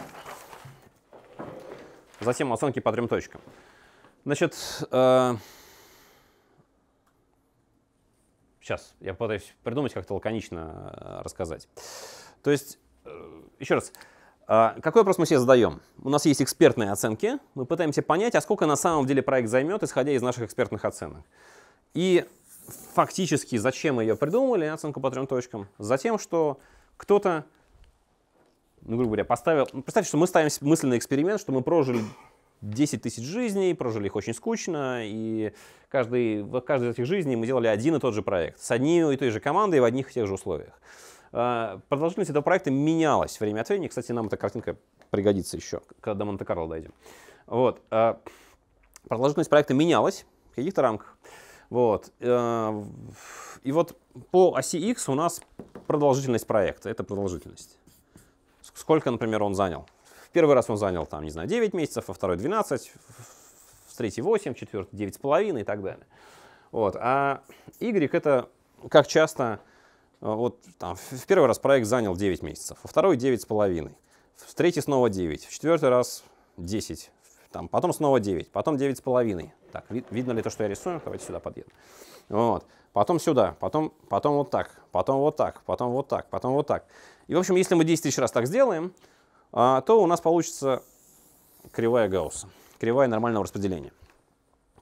за тему оценки по трем точкам. Значит, э, сейчас я попытаюсь придумать как-то лаконично э, рассказать. То есть, э, еще раз, а, какой вопрос мы себе задаем? У нас есть экспертные оценки. Мы пытаемся понять, а сколько на самом деле проект займет, исходя из наших экспертных оценок. И фактически, зачем мы ее придумали, оценку по трем точкам? Затем, что кто-то, ну, грубо говоря, поставил... Ну, представьте, что мы ставим мысленный эксперимент, что мы прожили 10 тысяч жизней, прожили их очень скучно, и каждый, в каждой из этих жизней мы делали один и тот же проект с одним и той же командой в одних и тех же условиях. А, продолжительность этого проекта менялась время от времени. Кстати, нам эта картинка пригодится еще, когда до Монте-Карло дойдем. Вот. А, продолжительность проекта менялась в каких-то рамках. Вот. Э, и вот по оси X у нас продолжительность проекта. Это продолжительность. Сколько, например, он занял. В первый раз он занял, там, не знаю, 9 месяцев, во второй 12, в третий 8, в четвертый 9,5 и так далее. Вот. А Y — это как часто Э, вот там, в первый раз проект занял 9 месяцев, во второй 9,5, в третий снова 9, в четвертый раз 10, там, потом снова 9, потом 9,5. Так, вид, видно ли то, что я рисую? Давайте сюда подъеду. Вот. Потом сюда, потом, потом вот так, потом вот так, потом вот так, потом вот так. И, в общем, если мы 10 тысяч раз так сделаем, а, то у нас получится кривая Гаусса, кривая нормального распределения.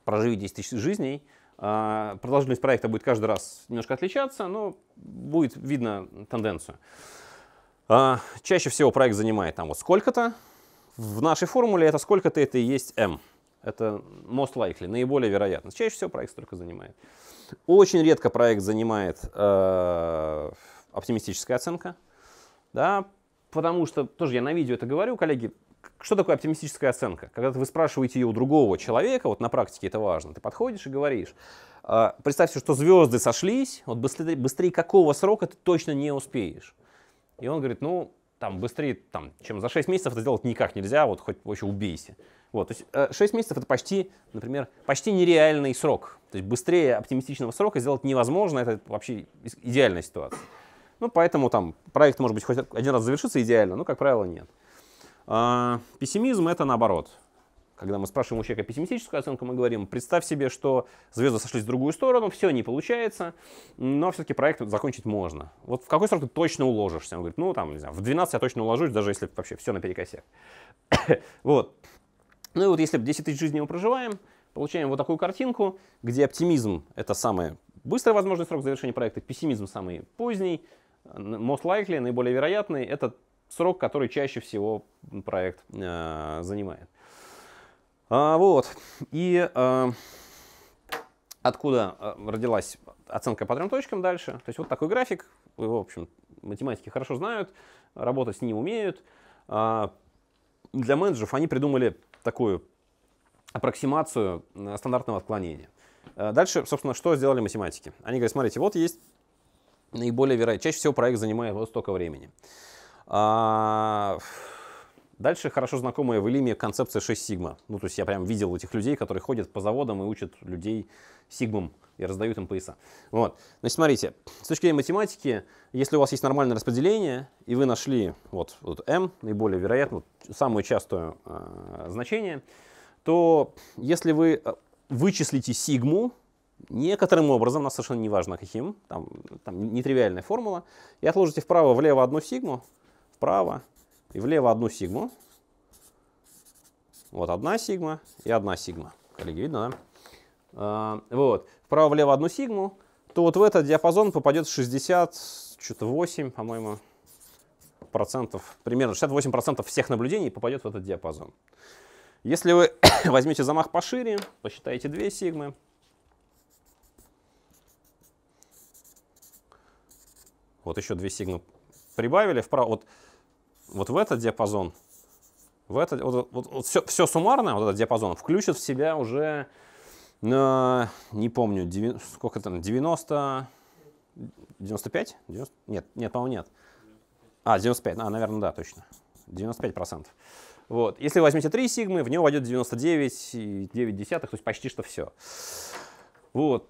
Проживи 10 тысяч жизней – а, продолжительность проекта будет каждый раз немножко отличаться, но будет видно тенденцию. А, чаще всего проект занимает там вот сколько-то. В нашей формуле это сколько-то, это и есть m. Это most likely, наиболее вероятно. Чаще всего проект столько занимает. Очень редко проект занимает э, оптимистическая оценка. Да, потому что, тоже я на видео это говорю, коллеги, что такое оптимистическая оценка? Когда вы спрашиваете ее у другого человека, вот на практике это важно, ты подходишь и говоришь, «А, представь себе, что звезды сошлись, вот быстрее, быстрее какого срока ты точно не успеешь. И он говорит, ну, там быстрее, там, чем за 6 месяцев это сделать никак нельзя, вот хоть вообще убейся. Вот, то есть э, 6 месяцев это почти, например, почти нереальный срок. То есть быстрее оптимистичного срока сделать невозможно, это вообще идеальная ситуация. Ну, поэтому там проект может быть хоть один раз завершится идеально, но, как правило, нет. А, пессимизм — это наоборот. Когда мы спрашиваем у человека пессимистическую оценку, мы говорим, представь себе, что звезды сошлись в другую сторону, все не получается, но все-таки проект закончить можно. Вот в какой срок ты точно уложишься? Он говорит, ну там, не знаю, в 12 я точно уложусь, даже если вообще все наперекосяк. <coughs> вот. Ну и вот если 10 тысяч жизней мы проживаем, получаем вот такую картинку, где оптимизм — это самый быстрый возможный срок завершения проекта, пессимизм — самый поздний, most likely, наиболее вероятный, это срок, который чаще всего проект э, занимает. А, вот. И э, откуда э, родилась оценка по трем точкам дальше. То есть вот такой график, в общем, математики хорошо знают, работать с ним умеют. А для менеджеров они придумали такую аппроксимацию э, стандартного отклонения. Э, дальше, собственно, что сделали математики? Они говорят, смотрите, вот есть наиболее вероятно, чаще всего проект занимает вот столько времени. А... Дальше хорошо знакомая в Элиме концепция 6 сигма. Ну, то есть я прям видел этих людей, которые ходят по заводам и учат людей сигмам и раздают им пояса. Вот. Значит, смотрите, с точки зрения математики, если у вас есть нормальное распределение, и вы нашли вот, вот m, наиболее вероятно, самое частое э, а, значение, то если вы а, вычислите сигму, некоторым образом, нас совершенно не важно каким, там, там нетривиальная формула, и отложите вправо-влево одну сигму, вправо и влево одну сигму. Вот одна сигма и одна сигма. Коллеги, видно, да? А, вот, вправо-влево одну сигму, то вот в этот диапазон попадет 60, что-то 8, по-моему, процентов, примерно 68 процентов всех наблюдений попадет в этот диапазон. Если вы <coughs> возьмете замах пошире, посчитаете 2 сигмы, вот еще 2 сигмы прибавили вправо, вот вот в этот диапазон, в этот, вот, вот, вот все, все суммарно, вот этот диапазон, включит в себя уже, э, не помню, 9, сколько там, 90, 95? 90, нет, нет, по-моему, нет. А, 95, а, наверное, да, точно. 95 процентов. Вот. Если возьмете 3 сигмы, в него войдет 99,9, то есть почти что все. Вот.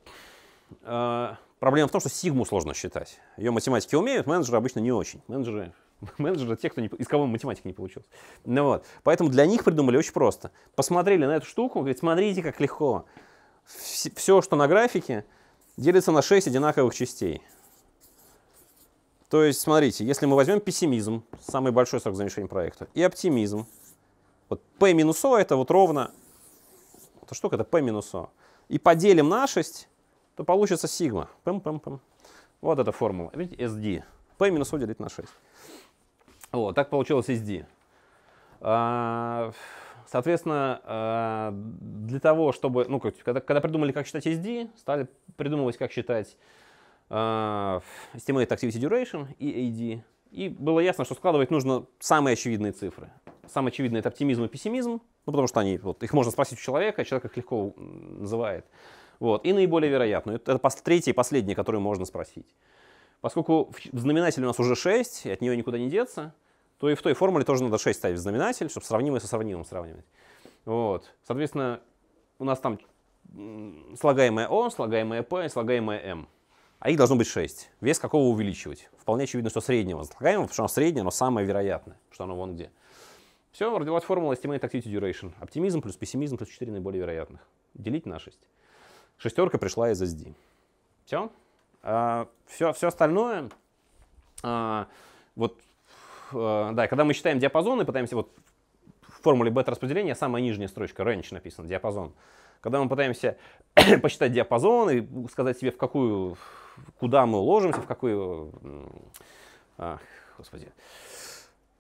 Э, проблема в том, что сигму сложно считать. Ее математики умеют, менеджеры обычно не очень. Менеджеры <laughs> менеджеры, тех, кто не, из кого математика не получилась. Ну, вот. Поэтому для них придумали очень просто. Посмотрели на эту штуку, говорит, смотрите, как легко. Все, что на графике, делится на 6 одинаковых частей. То есть, смотрите, если мы возьмем пессимизм, самый большой срок завершения проекта, и оптимизм, вот P минусо это вот ровно, эта штука это P минусо, и поделим на 6, то получится сигма. Пым -пым -пым. Вот эта формула. Видите, SD. P минус O делить на 6. Вот, так получилось SD. А, соответственно, а, для того, чтобы, ну, когда, когда придумали, как считать SD, стали придумывать, как считать Estimate а, Activity Duration и AD. И было ясно, что складывать нужно самые очевидные цифры. Самое очевидное — это оптимизм и пессимизм, ну, потому что они, вот, их можно спросить у человека, а человек их легко называет. Вот. И наиболее вероятную. Это третье и последнее, которое можно спросить. Поскольку в знаменателе у нас уже 6, и от нее никуда не деться, то и в той формуле тоже надо 6 ставить в знаменатель, чтобы сравнимое со сравнимым сравнивать. Вот. Соответственно, у нас там слагаемое О, слагаемое П и слагаемое М. А их должно быть 6. Вес какого увеличивать? Вполне очевидно, что среднего слагаемого, потому что оно среднее, но самое вероятное, что оно вон где. Все, родилась формула Estimate Activity Duration. Оптимизм плюс пессимизм плюс 4 наиболее вероятных. Делить на 6. Шестерка пришла из SD. Все? Все, а, все остальное, а, вот, а, да, когда мы считаем диапазоны, пытаемся вот в формуле бета-распределения самая нижняя строчка, range написано, диапазон. Когда мы пытаемся <coughs> посчитать диапазон и сказать себе, в какую, куда мы уложимся, в какую, а, господи,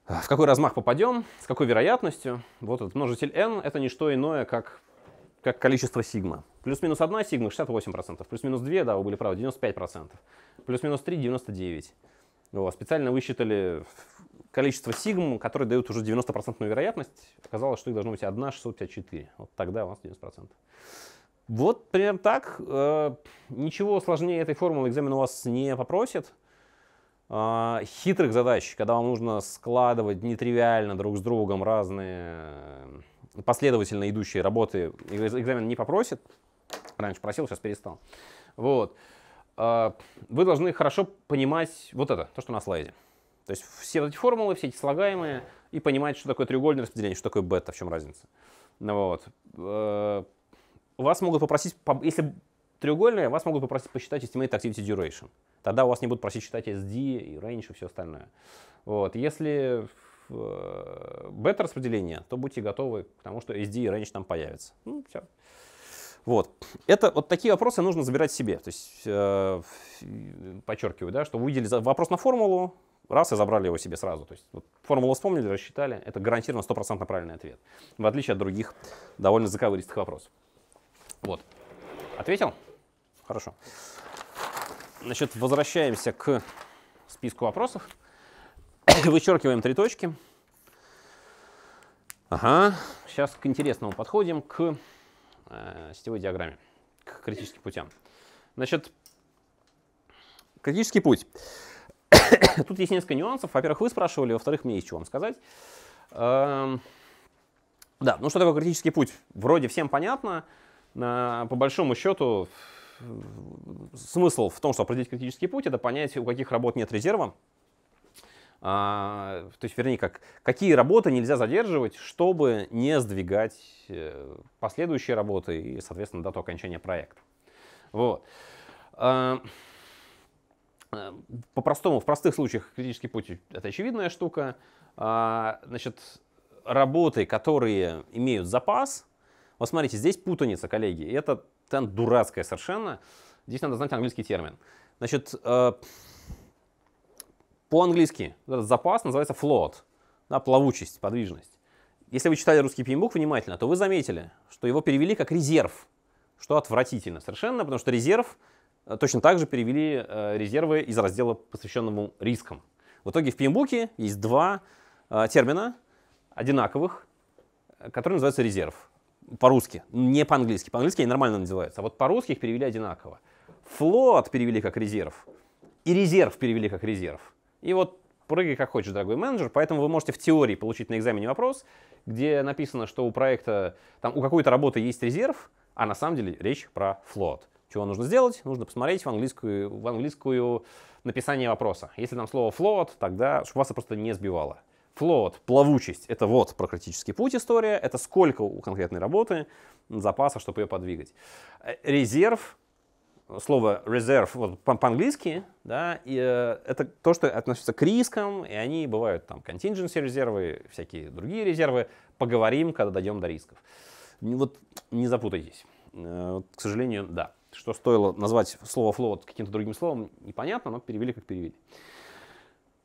в какой размах попадем, с какой вероятностью, вот этот множитель n это не что иное, как как количество сигма. Плюс-минус 1 сигма 68%, плюс-минус 2, да, вы были правы, 95%, плюс-минус 3 99%. Вот, специально высчитали количество сигм, которые дают уже 90% вероятность. Оказалось, что их должно быть 1 654. Вот тогда у вас 90%. Вот примерно так. Э, ничего сложнее этой формулы экзамен у вас не попросит. Э, хитрых задач, когда вам нужно складывать нетривиально друг с другом разные э, последовательно идущие работы экзамен не попросит. Раньше просил, сейчас перестал. Вот. А, вы должны хорошо понимать вот это, то, что на слайде. То есть все эти формулы, все эти слагаемые, и понимать, что такое треугольное распределение, что такое бета, в чем разница. Ну вот. А, вас могут попросить, если треугольное, вас могут попросить посчитать Estimate Activity Duration. Тогда у вас не будут просить считать SD и range и все остальное. Вот. Если Э, бета-распределение, то будьте готовы к тому, что SD range там появится. Ну, все. Вот. Это, вот такие вопросы нужно забирать себе. То есть, э, подчеркиваю, да, что вы увидели вопрос на формулу, раз и забрали его себе сразу. То есть, вот, формулу вспомнили, рассчитали, это гарантированно стопроцентно правильный ответ. В отличие от других довольно заковыристых вопросов. Вот. Ответил? Хорошо. Значит, возвращаемся к списку вопросов. <coughs> Вычеркиваем три точки. Ага, сейчас к интересному подходим, к э, сетевой диаграмме, к критическим путям. Значит, критический путь. <coughs> Тут есть несколько нюансов. Во-первых, вы спрашивали, во-вторых, мне есть что вам сказать. Эм, да, ну что такое критический путь? Вроде всем понятно. по большому счету, смысл в том, что определить критический путь, это понять, у каких работ нет резерва, а, то есть, вернее, как, какие работы нельзя задерживать, чтобы не сдвигать э, последующие работы и, соответственно, дату окончания проекта. Вот. А, а, по-простому, в простых случаях критический путь — это очевидная штука. значит, работы, которые имеют запас, вот смотрите, здесь путаница, коллеги, это там дурацкая совершенно. Здесь надо знать английский термин. Значит, э, по-английски этот запас называется float, да, плавучесть, подвижность. Если вы читали русский пеймбук внимательно, то вы заметили, что его перевели как резерв, что отвратительно совершенно, потому что резерв э, точно так же перевели э, резервы из раздела, посвященному рискам. В итоге в пеймбуке есть два э, термина одинаковых, которые называются резерв. По-русски, не по-английски. По-английски они нормально называются, а вот по-русски их перевели одинаково. Флот перевели как резерв, и резерв перевели как резерв. И вот прыгай как хочешь, дорогой менеджер. Поэтому вы можете в теории получить на экзамене вопрос, где написано, что у проекта, там у какой-то работы есть резерв, а на самом деле речь про флот. Чего нужно сделать? Нужно посмотреть в английскую, в английскую написание вопроса. Если там слово float, тогда чтобы вас это просто не сбивало. Float, плавучесть, это вот про критический путь история, это сколько у конкретной работы запаса, чтобы ее подвигать. Э, резерв, слово reserve вот, по-английски, да, и, э, это то, что относится к рискам, и они бывают там contingency резервы, всякие другие резервы. Поговорим, когда дойдем до рисков. Вот не запутайтесь. Э, к сожалению, да. Что стоило назвать слово флот каким-то другим словом, непонятно, но перевели как перевели.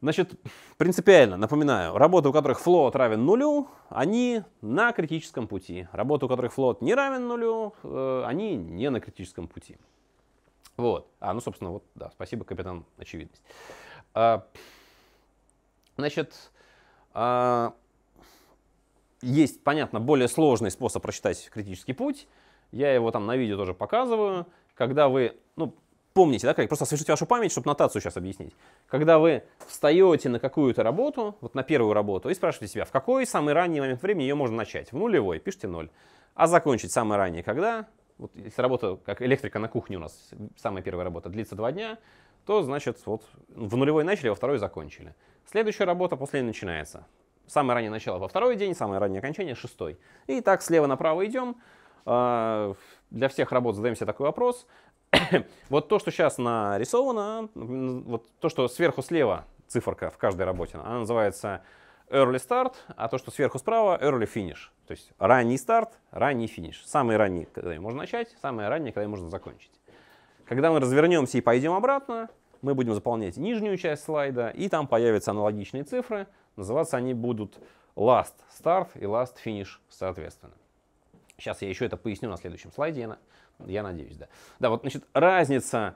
Значит, принципиально, напоминаю, работы, у которых флот равен нулю, они на критическом пути. Работы, у которых флот не равен нулю, э, они не на критическом пути. Вот. А, ну, собственно, вот, да, спасибо, капитан Очевидность. А, значит, а, есть, понятно, более сложный способ просчитать критический путь. Я его там на видео тоже показываю. Когда вы, ну, помните, да, как просто освежите вашу память, чтобы нотацию сейчас объяснить. Когда вы встаете на какую-то работу, вот на первую работу, и спрашиваете себя, в какой самый ранний момент времени ее можно начать? В нулевой, пишите ноль. А закончить самое раннее когда? вот если работа, как электрика на кухне у нас, самая первая работа, длится два дня, то, значит, вот в нулевой начали, во второй закончили. Следующая работа после нее начинается. Самое раннее начало во второй день, самое раннее окончание шестой. И так слева направо идем. А, для всех работ задаем себе такой вопрос. <coughs> вот то, что сейчас нарисовано, вот то, что сверху слева циферка в каждой работе, она называется early start, а то, что сверху справа, early finish. То есть ранний старт, ранний финиш. Самый ранний, когда можно начать, самое раннее, когда можно закончить. Когда мы развернемся и пойдем обратно, мы будем заполнять нижнюю часть слайда, и там появятся аналогичные цифры. Называться они будут last start и last finish соответственно. Сейчас я еще это поясню на следующем слайде, я, на... я надеюсь, да. Да, вот, значит, разница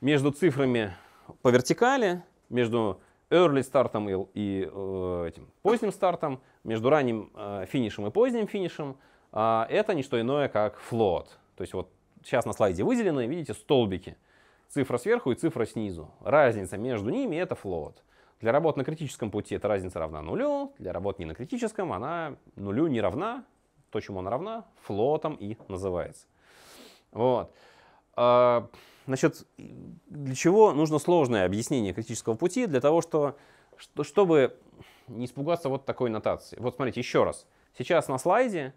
между цифрами по вертикали, между early стартом и, и э, этим поздним стартом, между ранним э, финишем и поздним финишем, а, это не что иное, как float. То есть вот сейчас на слайде выделены, видите, столбики. Цифра сверху и цифра снизу. Разница между ними это float. Для работ на критическом пути эта разница равна нулю, для работ не на критическом она нулю не равна, то, чему она равна, флотом и называется. Вот. А, Значит, для чего нужно сложное объяснение критического пути? Для того, что, что, чтобы не испугаться вот такой нотации. Вот смотрите, еще раз. Сейчас на слайде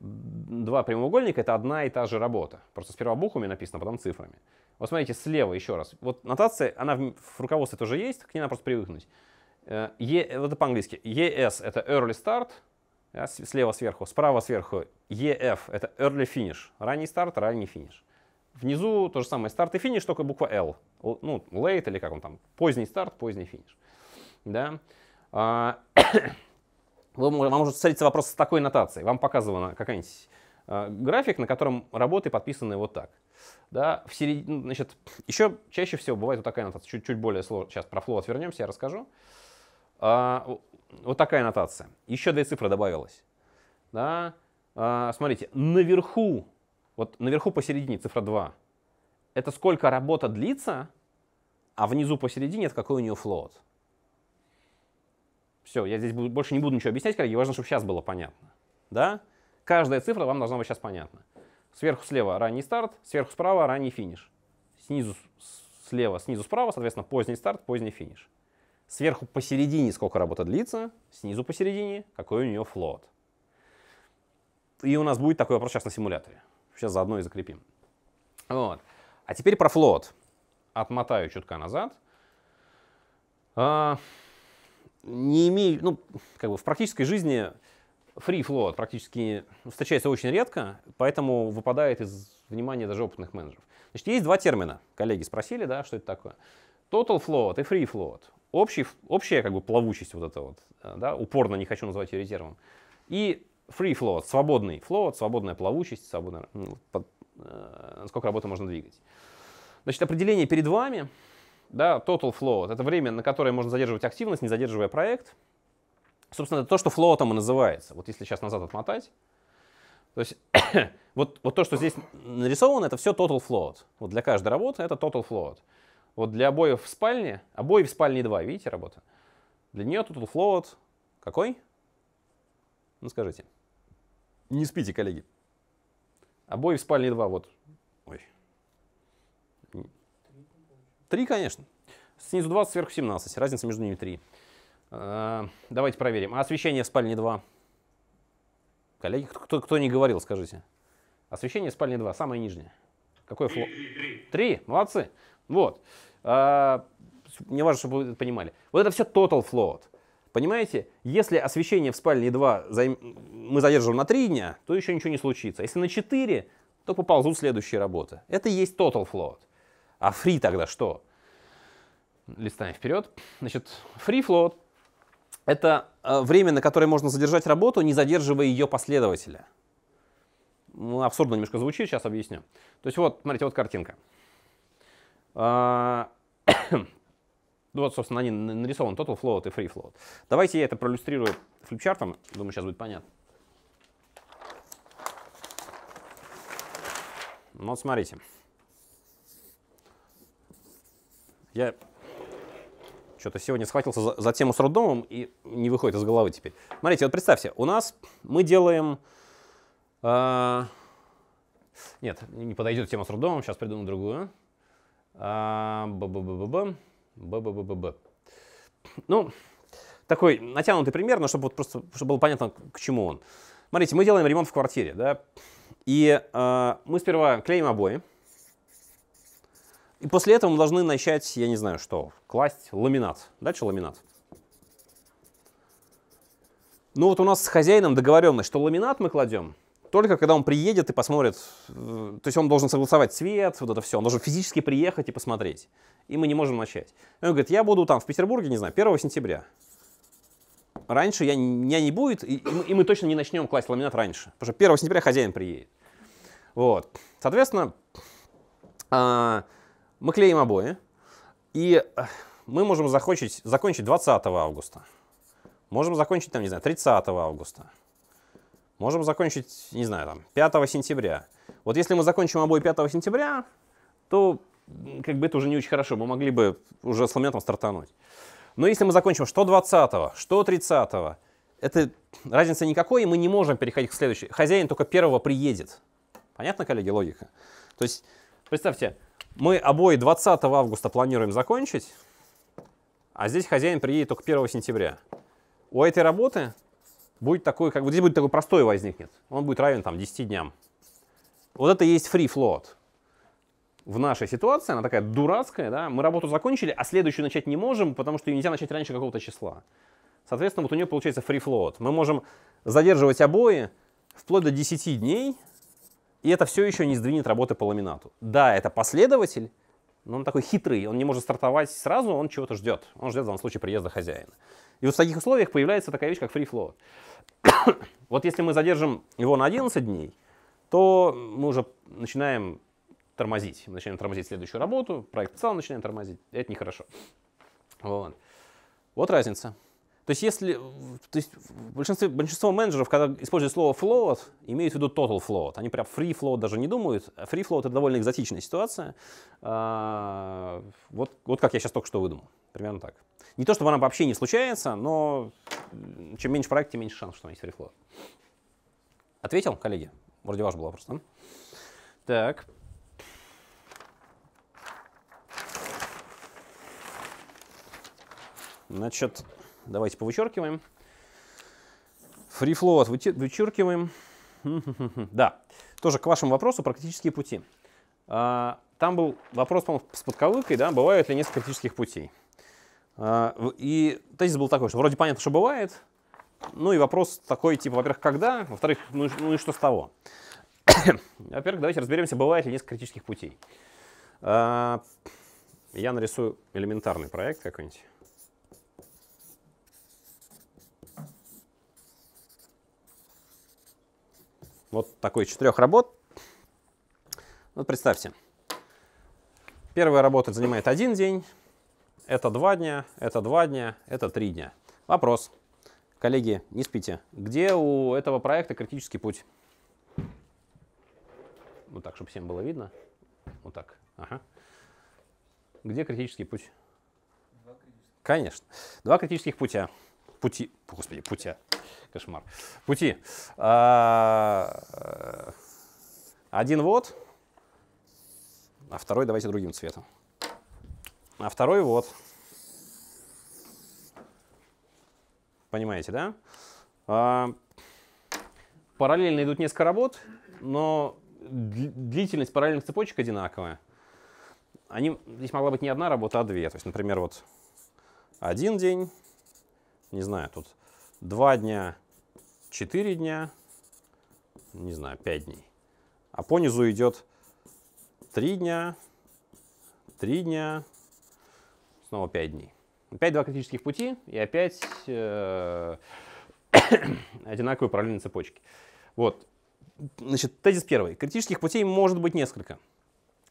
два прямоугольника — это одна и та же работа. Просто сперва буквами написано, а потом цифрами. Вот смотрите, слева еще раз. Вот нотация, она в, в руководстве тоже есть, к ней надо просто привыкнуть. Э, е, вот это по-английски. ES — это early start, да, слева сверху. Справа сверху EF — это early finish. Ранний старт, ранний финиш. Внизу то же самое, старт и финиш, только буква L. Ну, late или как он там, поздний старт, поздний финиш. Да? А, <coughs> вам может встретится вопрос с такой нотацией. Вам показывана какая-нибудь а, график, на котором работы подписаны вот так. Да, в середине, ну, значит, еще чаще всего бывает вот такая нотация, чуть-чуть более сложная. Сейчас про flow вернемся, я расскажу. А, вот такая нотация. Еще две цифры добавилось, Да, а, смотрите, наверху вот наверху посередине цифра 2. Это сколько работа длится, а внизу посередине это какой у нее флот. Все, я здесь буду, больше не буду ничего объяснять, коллеги, важно, чтобы сейчас было понятно. Да? Каждая цифра вам должна быть сейчас понятна. Сверху слева ранний старт, сверху справа ранний финиш. Снизу слева, снизу справа, соответственно, поздний старт, поздний финиш. Сверху посередине сколько работа длится, снизу посередине какой у нее флот. И у нас будет такой вопрос сейчас на симуляторе. Сейчас заодно и закрепим. Вот. А теперь про флот. Отмотаю чутка назад. А, не имею, ну, как бы в практической жизни free float практически ну, встречается очень редко, поэтому выпадает из внимания даже опытных менеджеров. Значит, есть два термина. Коллеги спросили, да, что это такое. Total float и free float. Общий, общая как бы плавучесть вот эта вот, э, да, упорно не хочу называть ее резервом. И free float, свободный float, свободная плавучесть, свободная, ну, под, э, насколько работу можно двигать. Значит, определение перед вами, да, total float, это время, на которое можно задерживать активность, не задерживая проект. Собственно, это то, что флотом и называется. Вот если сейчас назад отмотать, то есть <coughs> вот, вот то, что здесь нарисовано, это все total float. Вот для каждой работы это total float. Вот для обоев в спальне, обои в спальне 2, видите, работа? Для нее total float какой? Ну, скажите. Не спите, коллеги. Обои а в спальне два, вот. Ой. Три, конечно. Снизу 20, сверху 17. Разница между ними 3. А, давайте проверим. А освещение в спальне 2? Коллеги, кто, кто не говорил, скажите. Освещение в спальне 2, самое нижнее. Какой фло? Три. молодцы. Вот. А, не важно, чтобы вы это понимали. Вот это все total float. Понимаете, если освещение в спальне 2 займ... мы задерживаем на 3 дня, то еще ничего не случится. Если на 4, то поползут следующие работы. Это и есть total float. А free тогда что? Листаем вперед. Значит, free float — это э, время, на которое можно задержать работу, не задерживая ее последователя. Ну, абсурдно немножко звучит, сейчас объясню. То есть вот, смотрите, вот картинка. А, ну вот, собственно, они нарисован total float и free float. Давайте я это проиллюстрирую флипчартом. Думаю, сейчас будет понятно. Ну, вот смотрите. Я что-то сегодня схватился за, за тему с роддомом и не выходит из головы теперь. Смотрите, вот представьте, у нас мы делаем... Э, нет, не подойдет тема с роддомом, сейчас придумаю другую. Э, б -б -б -б -б. ББББ. Ну, такой натянутый пример, но чтобы вот просто чтобы было понятно, к чему он. Смотрите, мы делаем ремонт в квартире, да, и э, мы сперва клеим обои, и после этого мы должны начать, я не знаю что, класть ламинат. Дальше ламинат. Ну вот у нас с хозяином договоренность, что ламинат мы кладем – только когда он приедет и посмотрит, э, то есть он должен согласовать цвет, вот это все, он должен физически приехать и посмотреть. И мы не можем начать. И он говорит, я буду там в Петербурге, не знаю, 1 сентября. Раньше я, меня не будет, и, и мы точно не начнем класть ламинат раньше, потому что 1 сентября хозяин приедет. Вот. Соответственно, а, мы клеим обои, и э, мы можем закончить, закончить 20 августа. Можем закончить, там, не знаю, 30 августа. Можем закончить, не знаю, там, 5 сентября. Вот если мы закончим обои 5 сентября, то как бы это уже не очень хорошо. Мы могли бы уже с ламентом стартануть. Но если мы закончим что 20 что 30 это разница никакой, и мы не можем переходить к следующей. Хозяин только первого приедет. Понятно, коллеги, логика? То есть, представьте, мы обои 20 августа планируем закончить, а здесь хозяин приедет только 1 сентября. У этой работы будет такой, как вот здесь будет такой простой возникнет. Он будет равен там 10 дням. Вот это и есть free float. В нашей ситуации она такая дурацкая, да, мы работу закончили, а следующую начать не можем, потому что ее нельзя начать раньше какого-то числа. Соответственно, вот у нее получается free float. Мы можем задерживать обои вплоть до 10 дней, и это все еще не сдвинет работы по ламинату. Да, это последователь, но он такой хитрый, он не может стартовать сразу, он чего-то ждет. Он ждет в данном случае приезда хозяина. И вот в таких условиях появляется такая вещь, как free flow. <coughs> вот если мы задержим его на 11 дней, то мы уже начинаем тормозить. Мы начинаем тормозить следующую работу, проект в целом начинаем тормозить. Это нехорошо. Вот. вот разница. То есть, если, то есть большинство, большинство менеджеров, когда используют слово float, имеют в виду total float. Они прям free float даже не думают. Free float это довольно экзотичная ситуация. А, вот, вот как я сейчас только что выдумал. Примерно так. Не то, чтобы она вообще не случается, но чем меньше проект, тем меньше шанс, что она есть фрифлот. Ответил, коллеги? Вроде ваш был вопрос, да? Так. Значит, давайте повычеркиваем. Free float вычеркиваем. <laughs> Да, тоже к вашему вопросу про критические пути. А, там был вопрос, по-моему, с подковыкой, да, бывают ли несколько критических путей. А, и тезис был такой, что вроде понятно, что бывает, ну и вопрос такой, типа, во-первых, когда, во-вторых, ну, ну и что с того? <coughs> во-первых, давайте разберемся, бывает ли несколько критических путей. А, я нарисую элементарный проект какой-нибудь. Вот такой четырех работ. Вот представьте. Первая работа занимает один день, это два дня, это два дня, это три дня. Вопрос. Коллеги, не спите. Где у этого проекта критический путь? Вот так, чтобы всем было видно. Вот так. Ага. Где критический путь? Два Конечно. Два критических путя. Пути. Господи, путя. Кошмар. Пути. А, э, один вот, а второй давайте другим цветом а второй вот. Понимаете, да? А, параллельно идут несколько работ, но длительность параллельных цепочек одинаковая. Они, здесь могла быть не одна работа, а две. То есть, например, вот один день, не знаю, тут два дня, четыре дня, не знаю, пять дней. А по низу идет три дня, три дня, снова 5 дней. Опять два критических пути и опять э, <coughs> одинаковые параллельные цепочки. Вот. Значит, тезис первый. Критических путей может быть несколько.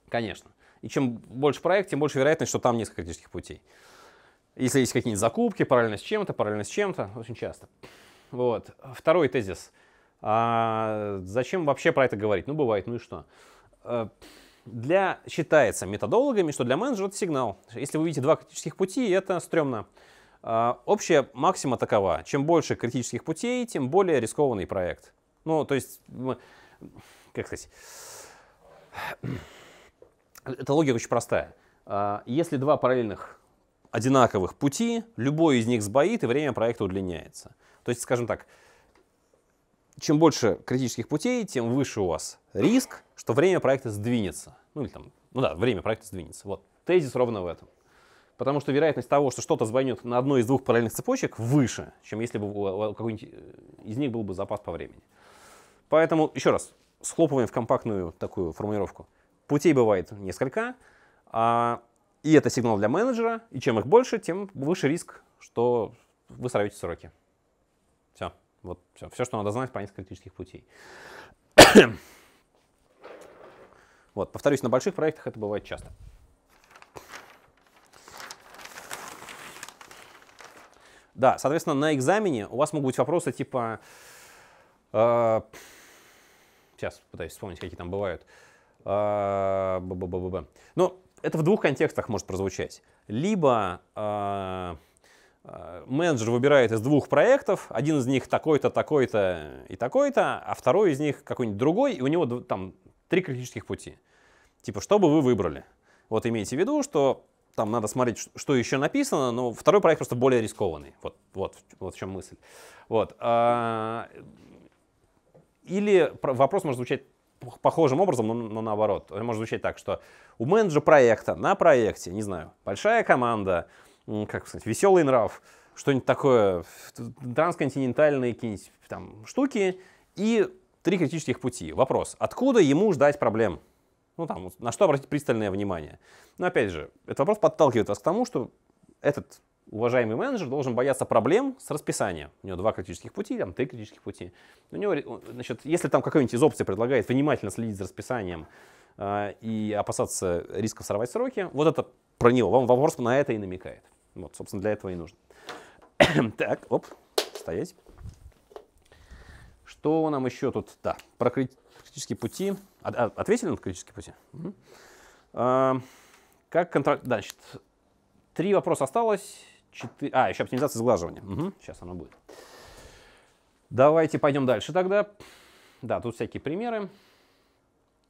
Конечно. И чем больше проект, тем больше вероятность, что там несколько критических путей. Если есть какие-нибудь закупки, параллельно с чем-то, параллельно с чем-то, очень часто. Вот. Второй тезис. А зачем вообще про это говорить? Ну, бывает, ну и что? Э, для, считается методологами, что для менеджера это сигнал. Если вы видите два критических пути, это стрёмно. А, общая максима такова. Чем больше критических путей, тем более рискованный проект. Ну, то есть, как сказать, <clears throat> эта логика очень простая. А, если два параллельных одинаковых пути, любой из них сбоит, и время проекта удлиняется. То есть, скажем так, чем больше критических путей, тем выше у вас риск, что время проекта сдвинется. Ну или там, ну да, время проекта сдвинется. Вот тезис ровно в этом. Потому что вероятность того, что что-то сбойнет на одной из двух параллельных цепочек, выше, чем если бы у какой-нибудь э, из них был бы запас по времени. Поэтому, еще раз, схлопываем в компактную такую формулировку. Путей бывает несколько, а, и это сигнал для менеджера, и чем их больше, тем выше риск, что вы сорвете сроки. Вот все, все, что надо знать про несколько критических путей. <coughs> вот, повторюсь, на больших проектах это бывает часто. Да, соответственно, на экзамене у вас могут быть вопросы типа... Э, сейчас пытаюсь вспомнить, какие там бывают. Э, б -б -б -б -б. Ну, это в двух контекстах может прозвучать. Либо э, Э, менеджер выбирает из двух проектов, один из них такой-то, такой-то и такой-то, а второй из них какой-нибудь другой, и у него там три критических пути. Типа, что бы вы выбрали? Вот имейте в виду, что там надо смотреть, что еще написано, но второй проект просто более рискованный. Вот, вот, вот в чем мысль. Вот. А, или вопрос может звучать похожим образом, но, наоборот. Он может звучать так, что у менеджера проекта на проекте, не знаю, большая команда, как сказать, веселый нрав, что-нибудь такое, трансконтинентальные какие-нибудь там штуки и три критических пути. Вопрос, откуда ему ждать проблем? Ну, там, на что обратить пристальное внимание? Но, опять же, этот вопрос подталкивает вас к тому, что этот уважаемый менеджер должен бояться проблем с расписанием. У него два критических пути, там три критических пути. У него, значит, если там какой-нибудь из опций предлагает внимательно следить за расписанием э, и опасаться рисков сорвать сроки, вот это про него. Вам вопрос на это и намекает. Вот, собственно, для этого и нужно. <coughs> так, оп, стоять. Что нам еще тут? Да, про критические пути. А, а, ответили на критические пути? Угу. А, как контроль... Да, значит, три вопроса осталось. Четы... А, еще оптимизация сглаживания. Угу, сейчас оно будет. Давайте пойдем дальше тогда. Да, тут всякие примеры.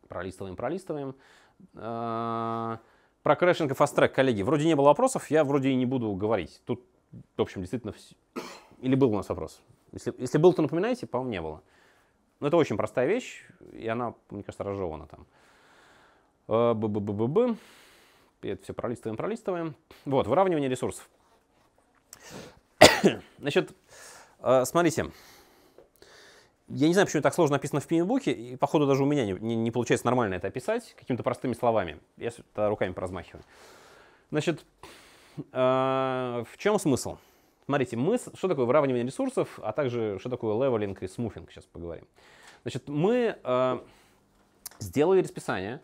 Пролистываем, пролистываем. А, -а, -а про крэшинг и фасттрек, коллеги, вроде не было вопросов, я вроде и не буду говорить. Тут, в общем, действительно... Все... Или был у нас вопрос? Если, если был, то напоминайте, по-моему, не было. Но это очень простая вещь, и она, мне кажется, разжевана там. б б б б б Это все пролистываем, пролистываем. Вот, выравнивание ресурсов. <coughs> Значит, э, смотрите. Я не знаю, почему так сложно написано в пинбуке, и походу даже у меня не, не, не получается нормально это описать какими-то простыми словами. Я тогда руками поразмахиваю. Значит, э, в чем смысл? Смотрите, мы, что такое выравнивание ресурсов, а также что такое левелинг и смуфинг, сейчас поговорим. Значит, мы э, сделали расписание,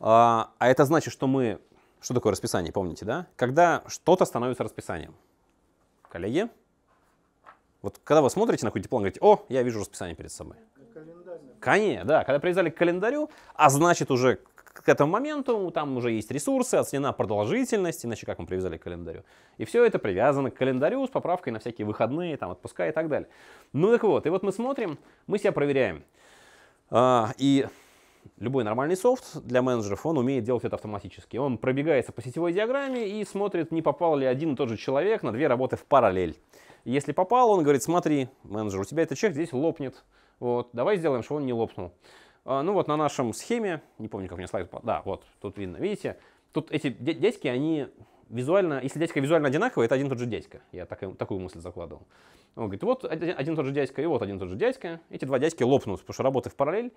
э, а это значит, что мы, что такое расписание, помните, да? Когда что-то становится расписанием. Коллеги, вот когда вы смотрите на какой-то диплом, говорите, о, я вижу расписание перед собой. Конечно, да. Когда привязали к календарю, а значит уже к этому моменту там уже есть ресурсы, оценена продолжительность, иначе как мы привязали к календарю. И все это привязано к календарю с поправкой на всякие выходные, там, отпуска и так далее. Ну так вот, и вот мы смотрим, мы себя проверяем. А, и любой нормальный софт для менеджеров, он умеет делать это автоматически. Он пробегается по сетевой диаграмме и смотрит, не попал ли один и тот же человек на две работы в параллель. Если попал, он говорит, смотри, менеджер, у тебя этот чек здесь лопнет. Вот, давай сделаем, чтобы он не лопнул. А, ну вот на нашем схеме, не помню, как у меня слайд, да, вот, тут видно, видите, тут эти дядьки, они визуально, если дядька визуально одинаковый, это один и тот же дядька. Я так, такую мысль закладывал. Он говорит, вот один, один тот же дядька, и вот один тот же дядька. Эти два дядьки лопнут, потому что работы в параллель.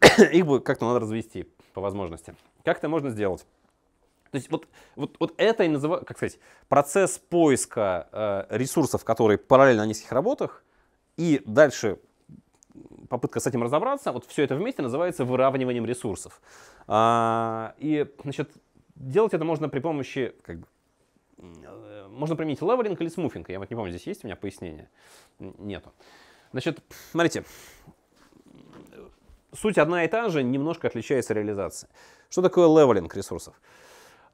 <coughs> Их бы как-то надо развести по возможности. Как это можно сделать? То есть вот, вот, вот это и называю, как сказать, процесс поиска э, ресурсов, которые параллельно на низких работах, и дальше попытка с этим разобраться, вот все это вместе называется выравниванием ресурсов. А, и, значит, делать это можно при помощи, как бы, э, можно применить левелинг или смуфинг. Я вот не помню, здесь есть у меня пояснение? Нету. Значит, смотрите, суть одна и та же, немножко отличается реализация. Что такое левелинг ресурсов?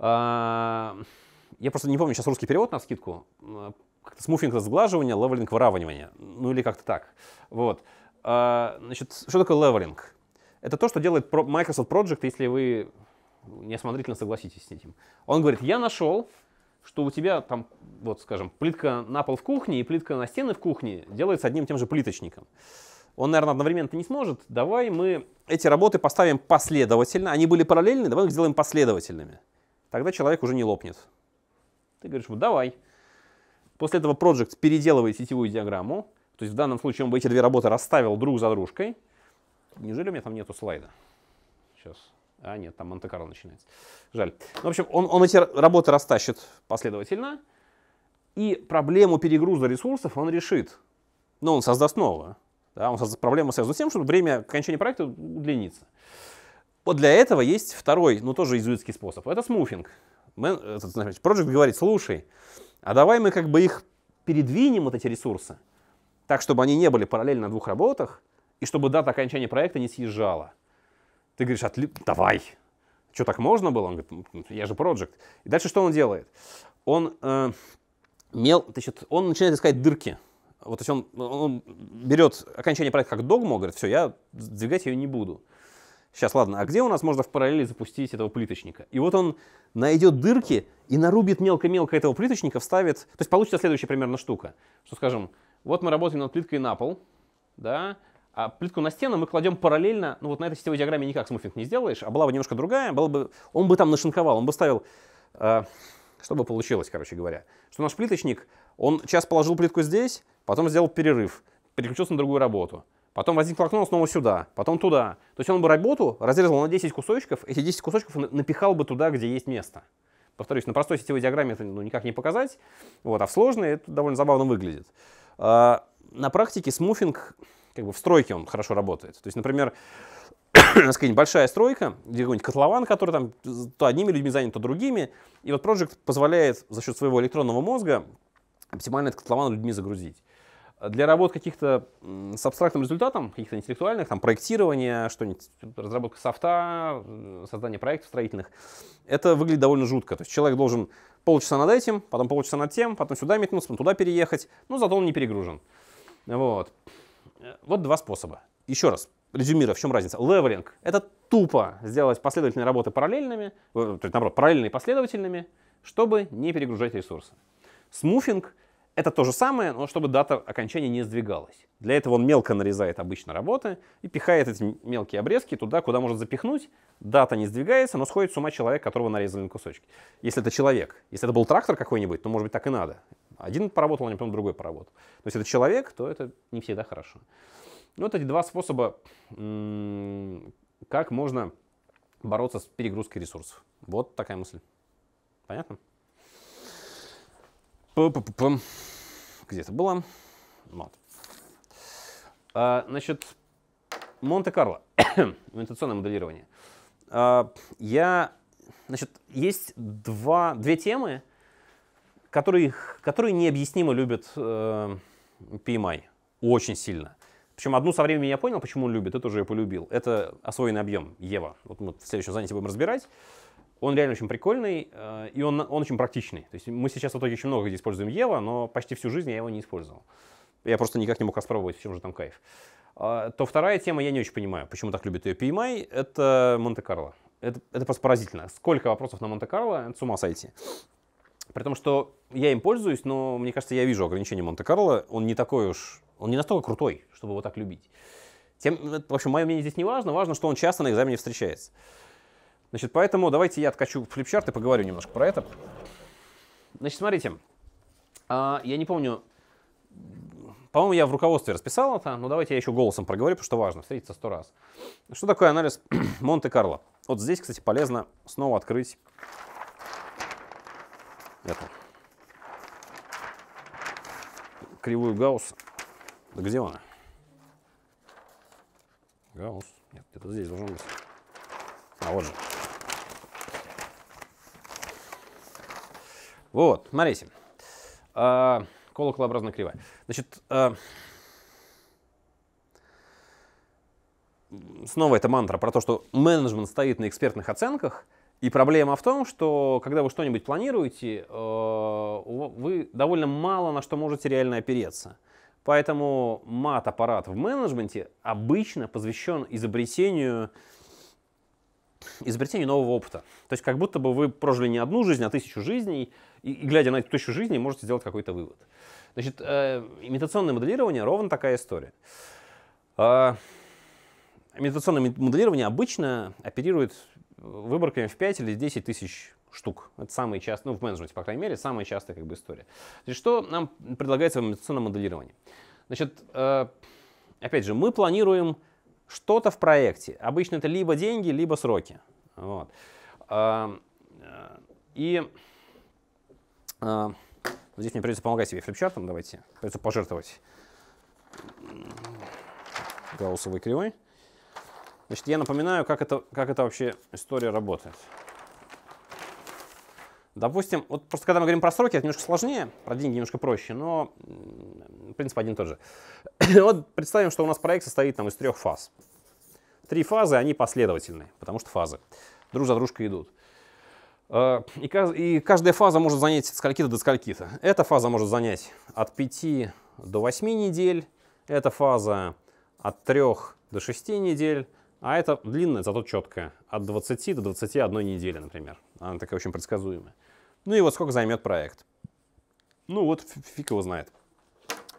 Я просто не помню сейчас русский перевод на скидку. Как-то смуфинг это сглаживание, левелинг выравнивание. Ну или как-то так. Вот. А, значит, что такое левелинг? Это то, что делает Microsoft Project, если вы неосмотрительно согласитесь с этим. Он говорит, я нашел, что у тебя там, вот скажем, плитка на пол в кухне и плитка на стены в кухне делается одним и тем же плиточником. Он, наверное, одновременно не сможет. Давай мы эти работы поставим последовательно. Они были параллельны, давай их сделаем последовательными тогда человек уже не лопнет. Ты говоришь, вот давай. После этого Project переделывает сетевую диаграмму, то есть в данном случае он бы эти две работы расставил друг за дружкой. Неужели у меня там нету слайда? Сейчас. А, нет, там Монте-Карло начинается. Жаль. Ну, в общем, он, он эти работы растащит последовательно, и проблему перегруза ресурсов он решит. Но он создаст новую. Да, он создаст проблему связанную с тем, что время окончания проекта удлинится. Вот для этого есть второй, ну тоже изуитский способ. Это смуфинг. Мен, этот, Project говорит, слушай, а давай мы как бы их передвинем, вот эти ресурсы, так, чтобы они не были параллельно на двух работах, и чтобы дата окончания проекта не съезжала. Ты говоришь, Отли... давай. Что, так можно было? Он говорит, я же Project. И дальше что он делает? Он, э, мел... значит, он начинает искать дырки. Вот, то есть он, он берет окончание проекта как догму, говорит, все, я сдвигать ее не буду. Сейчас, ладно, а где у нас можно в параллели запустить этого плиточника? И вот он найдет дырки и нарубит мелко-мелко этого плиточника, вставит... То есть получится следующая примерно штука. Что, скажем, вот мы работаем над плиткой на пол, да, а плитку на стену мы кладем параллельно, ну вот на этой сетевой диаграмме никак смуфинг не сделаешь, а была бы немножко другая, была бы, он бы там нашинковал, он бы ставил, э, что бы получилось, короче говоря, что наш плиточник, он сейчас положил плитку здесь, потом сделал перерыв, переключился на другую работу, Потом возникло окно, снова сюда, потом туда. То есть он бы работу разрезал на 10 кусочков, эти 10 кусочков напихал бы туда, где есть место. Повторюсь, на простой сетевой диаграмме это ну, никак не показать, вот, а в сложной это довольно забавно выглядит. А, на практике смуфинг, как бы в стройке он хорошо работает. То есть, например, <coughs> скажем, большая стройка, где-нибудь какой котлован, который там то одними людьми занят, то другими. И вот Project позволяет за счет своего электронного мозга оптимально этот котлован людьми загрузить для работ каких-то с абстрактным результатом, каких-то интеллектуальных, там, проектирования, что-нибудь, разработка софта, создание проектов строительных, это выглядит довольно жутко. То есть человек должен полчаса над этим, потом полчаса над тем, потом сюда метнуться, потом туда переехать, но зато он не перегружен. Вот. Вот два способа. Еще раз, резюмирую, в чем разница? Левелинг — это тупо сделать последовательные работы параллельными, э, то есть, наоборот, параллельно и последовательными, чтобы не перегружать ресурсы. Смуфинг — это то же самое, но чтобы дата окончания не сдвигалась. Для этого он мелко нарезает обычно работы и пихает эти мелкие обрезки туда, куда может запихнуть. Дата не сдвигается, но сходит с ума человек, которого нарезали на кусочки. Если это человек, если это был трактор какой-нибудь, то, может быть, так и надо. Один поработал, а не потом другой поработал. То есть это человек, то это не всегда хорошо. Ну, вот эти два способа, как можно бороться с перегрузкой ресурсов. Вот такая мысль. Понятно? Где это было? Вот. А, значит, Монте-Карло. <coughs> Имитационное моделирование. А, я, значит, есть два, две темы, которые, которые необъяснимо любят э, PMI. Очень сильно. Причем одну со временем я понял, почему он любит, это уже я полюбил. Это освоенный объем, Ева. Вот мы в следующем занятии будем разбирать. Он реально очень прикольный, э, и он, он очень практичный. То есть мы сейчас в итоге очень много где используем Ева, но почти всю жизнь я его не использовал. Я просто никак не мог распробовать, в чем же там кайф. А, то вторая тема, я не очень понимаю, почему так любят ее PMI, это Монте-Карло. Это, это просто поразительно. Сколько вопросов на Монте-Карло, это с ума сойти. При том, что я им пользуюсь, но мне кажется, я вижу ограничения Монте-Карло. Он не такой уж, он не настолько крутой, чтобы его так любить. Тем, в общем, мое мнение здесь не важно. Важно, что он часто на экзамене встречается. Значит, поэтому давайте я откачу флипчарт и поговорю немножко про это. Значит, смотрите, а, я не помню, по-моему, я в руководстве расписал это, но давайте я еще голосом проговорю, потому что важно, встретиться сто раз. Что такое анализ <clears throat> Монте-Карло? Вот здесь, кстати, полезно снова открыть эту кривую Гаусс. Да где она? Гаусс. Нет, это здесь должен быть. А, вот же. Вот, смотрите. А, колоколообразная кривая. Значит, а, снова эта мантра про то, что менеджмент стоит на экспертных оценках, и проблема в том, что когда вы что-нибудь планируете, э, вы довольно мало на что можете реально опереться. Поэтому мат-аппарат в менеджменте обычно посвящен изобретению изобретение нового опыта. То есть как будто бы вы прожили не одну жизнь, а тысячу жизней, и, и глядя на эту тысячу жизней, можете сделать какой-то вывод. Значит, э, имитационное моделирование ровно такая история. Э, имитационное моделирование обычно оперирует э, выборками в 5 или 10 тысяч штук. Это самые частые, ну, в менеджменте, по крайней мере, самая частая как бы, история. То есть, что нам предлагается в имитационном моделировании? Значит, э, опять же, мы планируем что-то в проекте. Обычно это либо деньги, либо сроки. Вот. А, э, и а, здесь мне придется помогать себе флипчартом, давайте. Придется пожертвовать гауссовой кривой. Значит, я напоминаю, как это, как это вообще история работает. Допустим, вот просто когда мы говорим про сроки, это немножко сложнее, про деньги немножко проще, но принцип один и тот же. <coughs> вот представим, что у нас проект состоит там из трех фаз. Три фазы, они последовательные, потому что фазы друг за дружкой идут. Э, и, каждая фаза может занять скольки-то до скольки-то. Эта фаза может занять от 5 до 8 недель, эта фаза от 3 до 6 недель, а это длинная, зато четкая. От 20 до 21 недели, например. Она такая очень предсказуемая. Ну и вот сколько займет проект. Ну вот фиг его знает.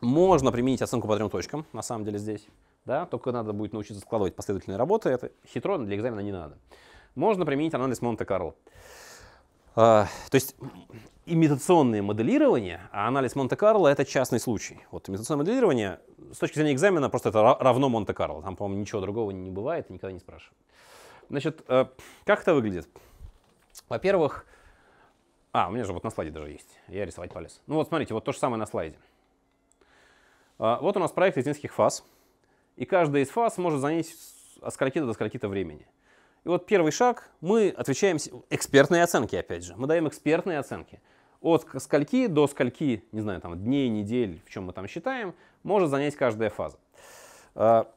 Можно применить оценку по трем точкам, на самом деле, здесь. Да? Только надо будет научиться складывать последовательные работы. Это хитро, но для экзамена не надо. Можно применить анализ Монте-Карло. А, то есть имитационное моделирование, а анализ Монте-Карло это частный случай. Вот имитационное моделирование с точки зрения экзамена просто это равно Монте-Карло. Там, по-моему, ничего другого не бывает, никогда не спрашивают. Значит, э, как это выглядит? Во-первых, а, у меня же вот на слайде даже есть. Я рисовать полез. Ну вот смотрите, вот то же самое на слайде. А, вот у нас проект из нескольких фаз. И каждая из фаз может занять от скольки-то до скольки-то времени. И вот первый шаг, мы отвечаем экспертные оценки, опять же. Мы даем экспертные оценки. От скольки до скольки, не знаю, там дней, недель, в чем мы там считаем, может занять каждая фаза. А,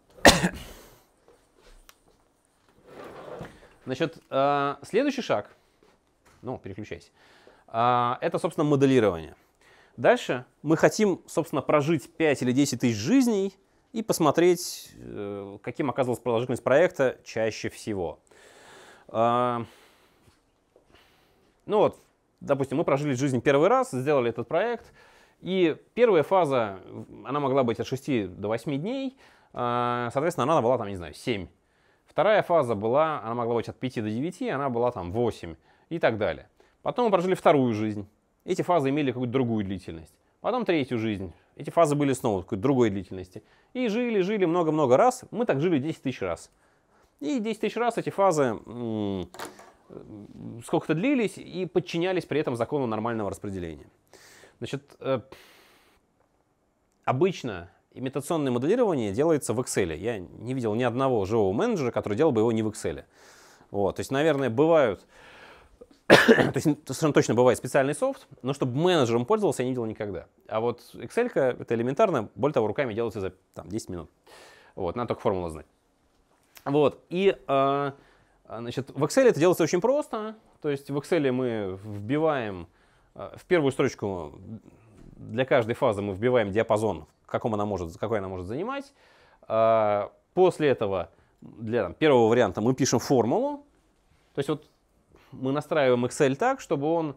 <coughs> значит, а, следующий шаг, ну, переключайся, а, это, собственно, моделирование. Дальше мы хотим, собственно, прожить 5 или 10 тысяч жизней и посмотреть, э, каким оказывалась продолжительность проекта чаще всего. А, ну вот, допустим, мы прожили жизнь первый раз, сделали этот проект, и первая фаза, она могла быть от 6 до 8 дней, а, соответственно, она была там, не знаю, 7. Вторая фаза была, она могла быть от 5 до 9, она была там 8 и так далее. Потом мы прожили вторую жизнь. Эти фазы имели какую-то другую длительность. Потом третью жизнь. Эти фазы были снова какой-то другой длительности. И жили, жили много-много раз. Мы так жили 10 тысяч раз. И 10 тысяч раз эти фазы сколько-то длились и подчинялись при этом закону нормального распределения. Значит, э, обычно имитационное моделирование делается в Excel. Я не видел ни одного живого менеджера, который делал бы его не в Excel. Вот, то есть, наверное, бывают, <coughs> то есть совершенно точно бывает специальный софт, но чтобы менеджером пользовался, я не видел никогда. А вот Excel это элементарно, более того, руками делается за там, 10 минут. Вот, надо только формулу знать. Вот. И э, значит, в Excel это делается очень просто. То есть в Excel мы вбиваем а, в первую строчку для каждой фазы мы вбиваем диапазон, каком она может, какой она может занимать. после этого для там, первого варианта мы пишем формулу. То есть вот мы настраиваем Excel так, чтобы он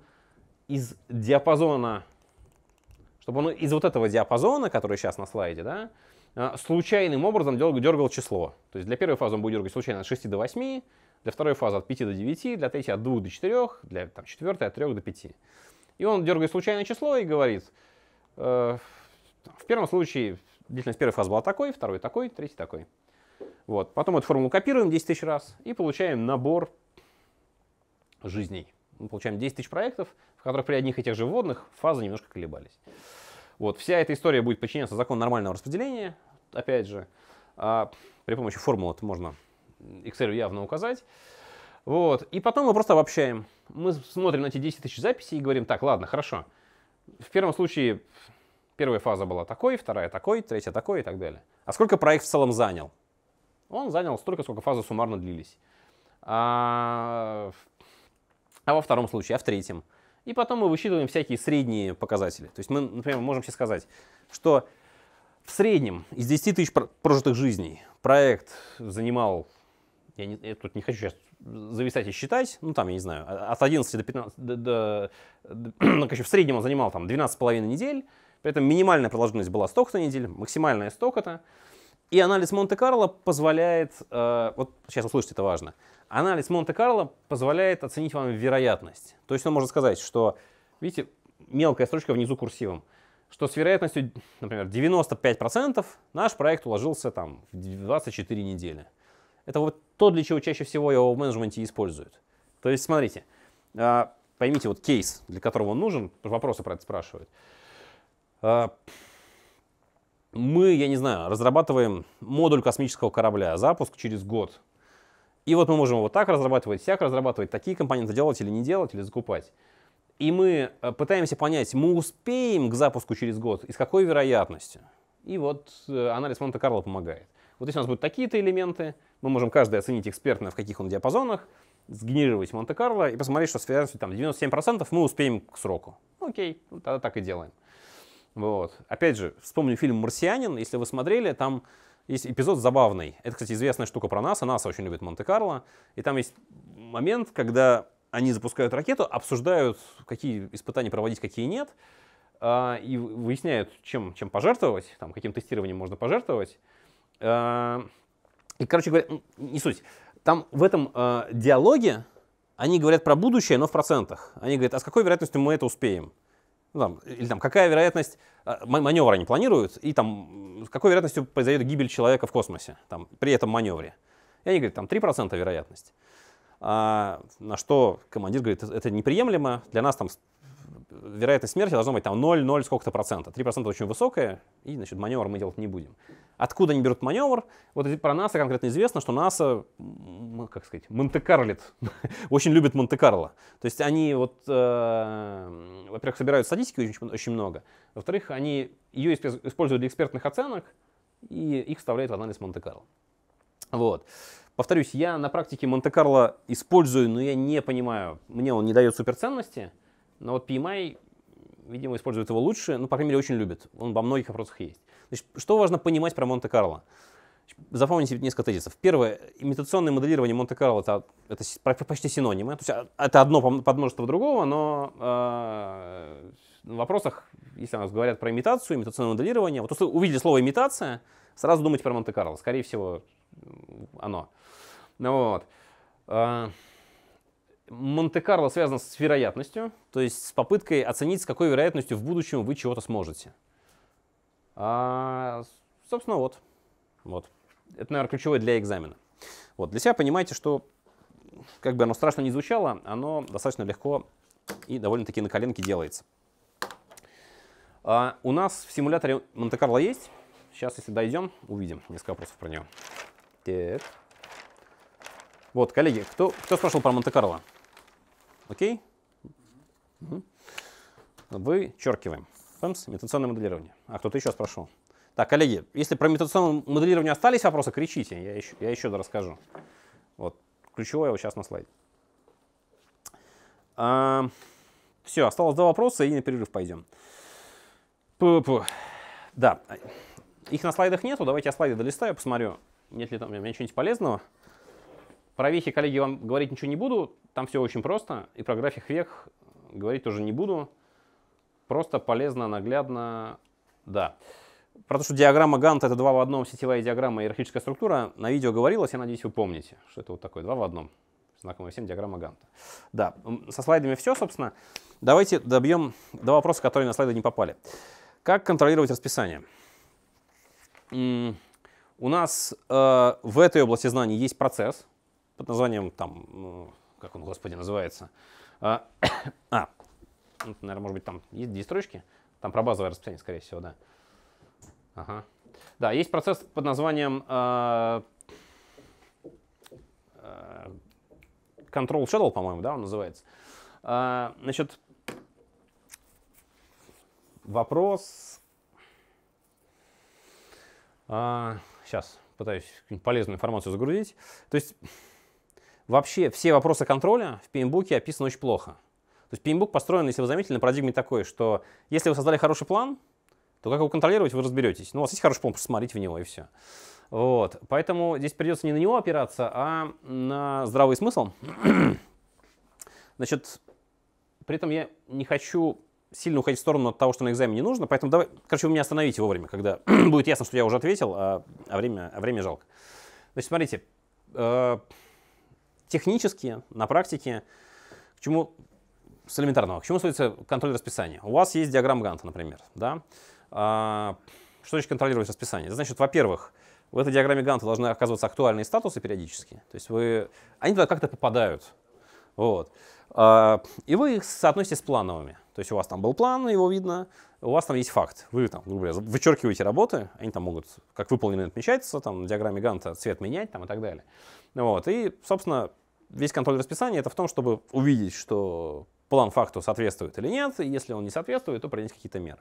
из диапазона, чтобы он из вот этого диапазона, который сейчас на слайде, да, а, случайным образом дергал число. То есть для первой фазы он будет дергать случайно от 6 до 8, для второй фазы от 5 до 9, для третьей от 2 до 4, для там, четвертой от 3 до 5. И он дергает случайное число и говорит, э, в первом случае длительность первой фазы была такой, второй такой, третий такой. Вот. Потом эту формулу копируем 10 тысяч раз и получаем набор жизней. Мы получаем 10 тысяч проектов, в которых при одних и тех же вводных фазы немножко колебались. Вот, вся эта история будет подчиняться закону нормального распределения, опять же. А при помощи формулы это можно Excel явно указать. Вот. И потом мы просто обобщаем. Мы смотрим на эти 10 тысяч записей и говорим, так, ладно, хорошо. В первом случае первая фаза была такой, вторая такой, третья такой и так далее. А сколько проект в целом занял? Он занял столько, сколько фазы суммарно длились. А, а во втором случае, а в третьем – и потом мы высчитываем всякие средние показатели. То есть мы, например, можем сейчас сказать, что в среднем из 10 тысяч прожитых жизней проект занимал, я, не, я тут не хочу сейчас зависать и считать, ну там, я не знаю, а, от 11 до 15, до, до, до, ну, короче, в среднем он занимал там 12,5 недель, при этом минимальная продолжительность была столько-то недель, максимальная столько-то. И анализ Монте-Карло позволяет, э, вот сейчас услышите, это важно, анализ Монте-Карло позволяет оценить вам вероятность. То есть он может сказать, что, видите, мелкая строчка внизу курсивом, что с вероятностью, например, 95% наш проект уложился там в 24 недели. Это вот то, для чего чаще всего его в менеджменте используют. То есть, смотрите, э, поймите вот кейс, для которого он нужен, вопросы про это спрашивают. Э, мы, я не знаю, разрабатываем модуль космического корабля, запуск через год. И вот мы можем его так разрабатывать, всяк разрабатывать, такие компоненты делать или не делать, или закупать. И мы э, пытаемся понять, мы успеем к запуску через год и с какой вероятностью. И вот э, анализ Монте-Карло помогает. Вот если у нас будут такие-то элементы, мы можем каждый оценить экспертно, в каких он диапазонах, сгенерировать Монте-Карло и посмотреть, что с вероятностью там, 97% мы успеем к сроку. Ну, окей, тогда так и делаем. Вот. Опять же, вспомню фильм «Марсианин», если вы смотрели, там есть эпизод забавный. Это, кстати, известная штука про НАСА. НАСА очень любит Монте-Карло. И там есть момент, когда они запускают ракету, обсуждают, какие испытания проводить, какие нет, а, и выясняют, чем, чем пожертвовать, там, каким тестированием можно пожертвовать. А, и, короче говоря, не суть. Там в этом а, диалоге они говорят про будущее, но в процентах. Они говорят, а с какой вероятностью мы это успеем? Ну, там, или там какая вероятность а, маневра не планируют, и там с какой вероятностью произойдет гибель человека в космосе там, при этом маневре. И они говорят, там 3% вероятность. А, на что командир говорит, это неприемлемо, для нас там вероятность смерти должна быть там 0, 0, сколько-то процента. 3 процента очень высокая, и, значит, маневр мы делать не будем. Откуда они берут маневр? Вот про НАСА конкретно известно, что НАСА, как сказать, Монте-Карлит, <laughs> очень любит Монте-Карло. То есть они вот, э, во-первых, собирают статистики очень, очень много, во-вторых, они ее используют для экспертных оценок, и их вставляют в анализ Монте-Карло. Вот. Повторюсь, я на практике Монте-Карло использую, но я не понимаю, мне он не дает суперценности, но вот PMI, видимо, использует его лучше, ну, по крайней мере, очень любит. Он во многих вопросах есть. Значит, что важно понимать про Монте-Карло? Запомните несколько тезисов. Первое, имитационное моделирование Монте-Карло это, это почти синонимы. То есть а, это одно под множество другого, но э, в вопросах, если у нас говорят про имитацию, имитационное моделирование, вот если увидели слово имитация, сразу думайте про Монте-Карло. Скорее всего, оно. Ну, вот. Э, Монте-Карло связано с вероятностью, то есть с попыткой оценить, с какой вероятностью в будущем вы чего-то сможете. А, собственно, вот. вот. Это, наверное, ключевое для экзамена. Вот. Для себя понимаете, что, как бы оно страшно не звучало, оно достаточно легко и довольно-таки на коленке делается. А, у нас в симуляторе Монте-Карло есть. Сейчас, если дойдем, увидим несколько вопросов про него. Так. Вот, коллеги, кто, кто спрашивал про Монте-Карло? Окей? Угу. Вычеркиваем. Пэмс, имитационное моделирование. А кто-то еще спрашивал? Так, коллеги, если про имитационное моделирование остались вопросы, кричите, я еще, я еще расскажу. Вот, ключевое его сейчас на слайде. А, все, осталось два вопроса и на перерыв пойдем. Пу -пу. Да, их на слайдах нету, давайте я слайды долистаю, посмотрю, нет ли там у меня что-нибудь полезного. Про вехи, коллеги, вам говорить ничего не буду, там все очень просто. И про график вех говорить тоже не буду. Просто полезно, наглядно, да. Про то, что диаграмма Ганта это два в одном, сетевая диаграмма, иерархическая структура, на видео говорилось, я надеюсь, вы помните, что это вот такое, два в одном. Знакомая всем диаграмма Ганта. Да, со слайдами все, собственно. Давайте добьем до вопроса, которые на слайды не попали. Как контролировать расписание? У нас э, в этой области знаний есть процесс, под названием там, ну, как он, господи, называется. А, <coughs> а это, ну, наверное, может быть, там есть две строчки. Там про базовое расписание, скорее всего, да. Ага. Да, есть процесс под названием э, Control Shuttle, по-моему, да, он называется. Э, значит, вопрос. Э, сейчас пытаюсь полезную информацию загрузить. То есть Вообще все вопросы контроля в PMBOK описаны очень плохо. То есть PMBOK построен, если вы заметили, на парадигме такой, что если вы создали хороший план, то как его контролировать, вы разберетесь. Ну, у вас есть хороший план, просто смотрите в него и все. Вот. Поэтому здесь придется не на него опираться, а на здравый смысл. <clears throat> Значит, при этом я не хочу сильно уходить в сторону от того, что на экзамене нужно, поэтому давай, короче, вы меня остановите вовремя, когда <clears throat> будет ясно, что я уже ответил, а, а, время, а время жалко. Значит, смотрите, э, Технически, на практике, к чему с элементарного, к чему сводится контроль расписания? У вас есть диаграмма Ганта, например, да? А, что значит контролировать расписание? Это значит, во-первых, в этой диаграмме Ганта должны оказываться актуальные статусы периодически. То есть вы, они туда как-то попадают. Вот. А, и вы их соотносите с плановыми. То есть у вас там был план, его видно, у вас там есть факт. Вы там, грубо говоря, вычеркиваете работы, они там могут как выполнены отмечаться, там на диаграмме Ганта цвет менять там, и так далее. Вот. И, собственно, весь контроль расписания это в том, чтобы увидеть, что план факту соответствует или нет, и если он не соответствует, то принять какие-то меры.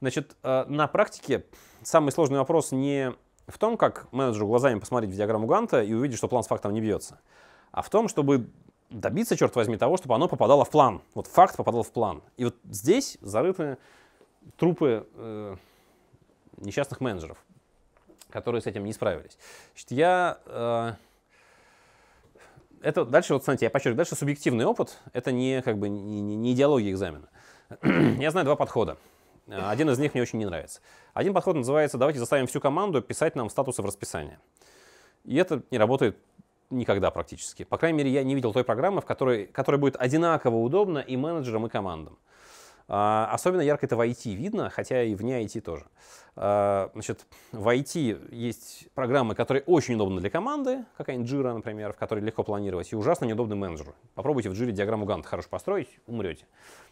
Значит, э, на практике самый сложный вопрос не в том, как менеджеру глазами посмотреть в диаграмму Ганта и увидеть, что план с фактом не бьется, а в том, чтобы добиться, черт возьми, того, чтобы оно попадало в план. Вот факт попадал в план. И вот здесь зарыты трупы э, несчастных менеджеров, которые с этим не справились. Значит, я... Э, это дальше, вот смотрите, я подчеркиваю, дальше субъективный опыт, это не, как бы, не, не идеология экзамена. <clears throat> я знаю два подхода. Один из них мне очень не нравится. Один подход называется «давайте заставим всю команду писать нам статусы в расписании». И это не работает никогда практически. По крайней мере, я не видел той программы, в которой, которая будет одинаково удобна и менеджерам, и командам. А, особенно ярко это в IT видно, хотя и вне IT тоже. А, значит, в IT есть программы, которые очень удобны для команды, какая-нибудь Jira, например, в которой легко планировать, и ужасно неудобны менеджеру. Попробуйте в Jira диаграмму Ганта хорошо построить, умрете.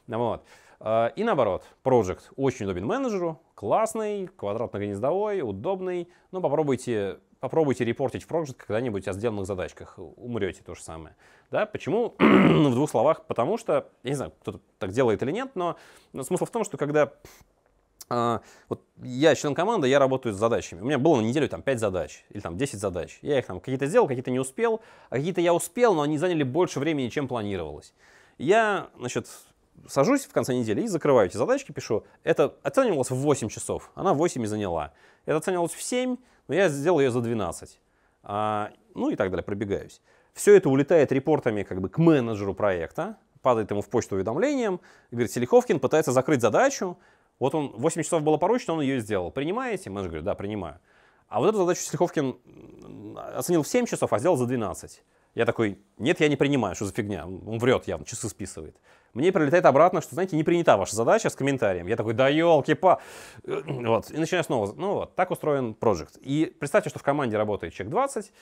Вот. А, и наоборот, Project очень удобен менеджеру, классный, квадратно-гнездовой, удобный, но ну, попробуйте Попробуйте репортить в Project когда-нибудь о сделанных задачках. Умрете то же самое. Да? Почему? <clears throat> в двух словах. Потому что, я не знаю, кто-то так делает или нет, но, но смысл в том, что когда э, вот я член команды, я работаю с задачами. У меня было на неделю там 5 задач или там 10 задач. Я их там какие-то сделал, какие-то не успел, а какие-то я успел, но они заняли больше времени, чем планировалось. Я, значит, сажусь в конце недели и закрываю эти задачки, пишу. Это оценивалось в 8 часов, она 8 и заняла. Это оценивалось в 7, но ну, я сделал ее за 12. А, ну и так далее, пробегаюсь. Все это улетает репортами как бы к менеджеру проекта, падает ему в почту уведомлением, говорит, Селиховкин пытается закрыть задачу, вот он, 8 часов было поручено, он ее сделал. Принимаете? Менеджер говорит, да, принимаю. А вот эту задачу Селиховкин оценил в 7 часов, а сделал за 12. Я такой, нет, я не принимаю, что за фигня, он врет явно, часы списывает мне прилетает обратно, что, знаете, не принята ваша задача с комментарием. Я такой, да елки-па! <clears throat> Вот, и начинаю снова. Ну вот, так устроен проект. И представьте, что в команде работает человек 20,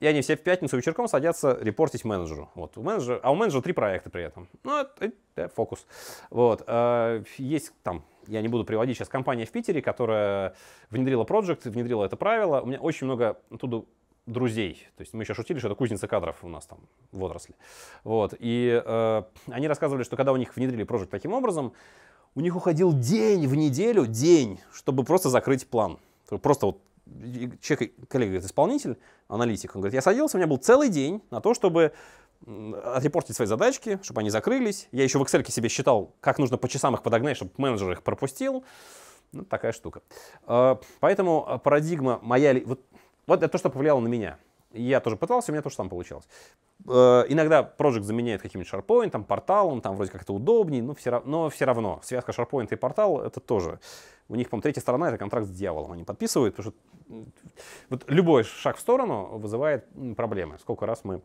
и они все в пятницу вечерком садятся репортить менеджеру. Вот, у менеджера, а у менеджера три проекта при этом. Ну, это, это фокус. Вот, э, есть там я не буду приводить сейчас компания в Питере, которая внедрила проект, внедрила это правило. У меня очень много оттуда друзей. То есть мы еще шутили, что это кузница кадров у нас там в отрасли. Вот. И э, они рассказывали, что когда у них внедрили прожект таким образом, у них уходил день в неделю, день, чтобы просто закрыть план. Просто вот человек, коллега говорит, исполнитель, аналитик, он говорит, я садился, у меня был целый день на то, чтобы отрепортить свои задачки, чтобы они закрылись. Я еще в Excel себе считал, как нужно по часам их подогнать, чтобы менеджер их пропустил. Ну, такая штука. Э, поэтому э, парадигма моя... Вот вот это то, что повлияло на меня. Я тоже пытался, у меня тоже там получалось. Э, иногда Project заменяет каким-нибудь SharePoint, там, порталом, там вроде как это удобнее, но все, но все равно связка SharePoint и портал — это тоже. У них, по-моему, третья сторона — это контракт с дьяволом. Они подписывают, потому что вот любой шаг в сторону вызывает проблемы. Сколько раз мы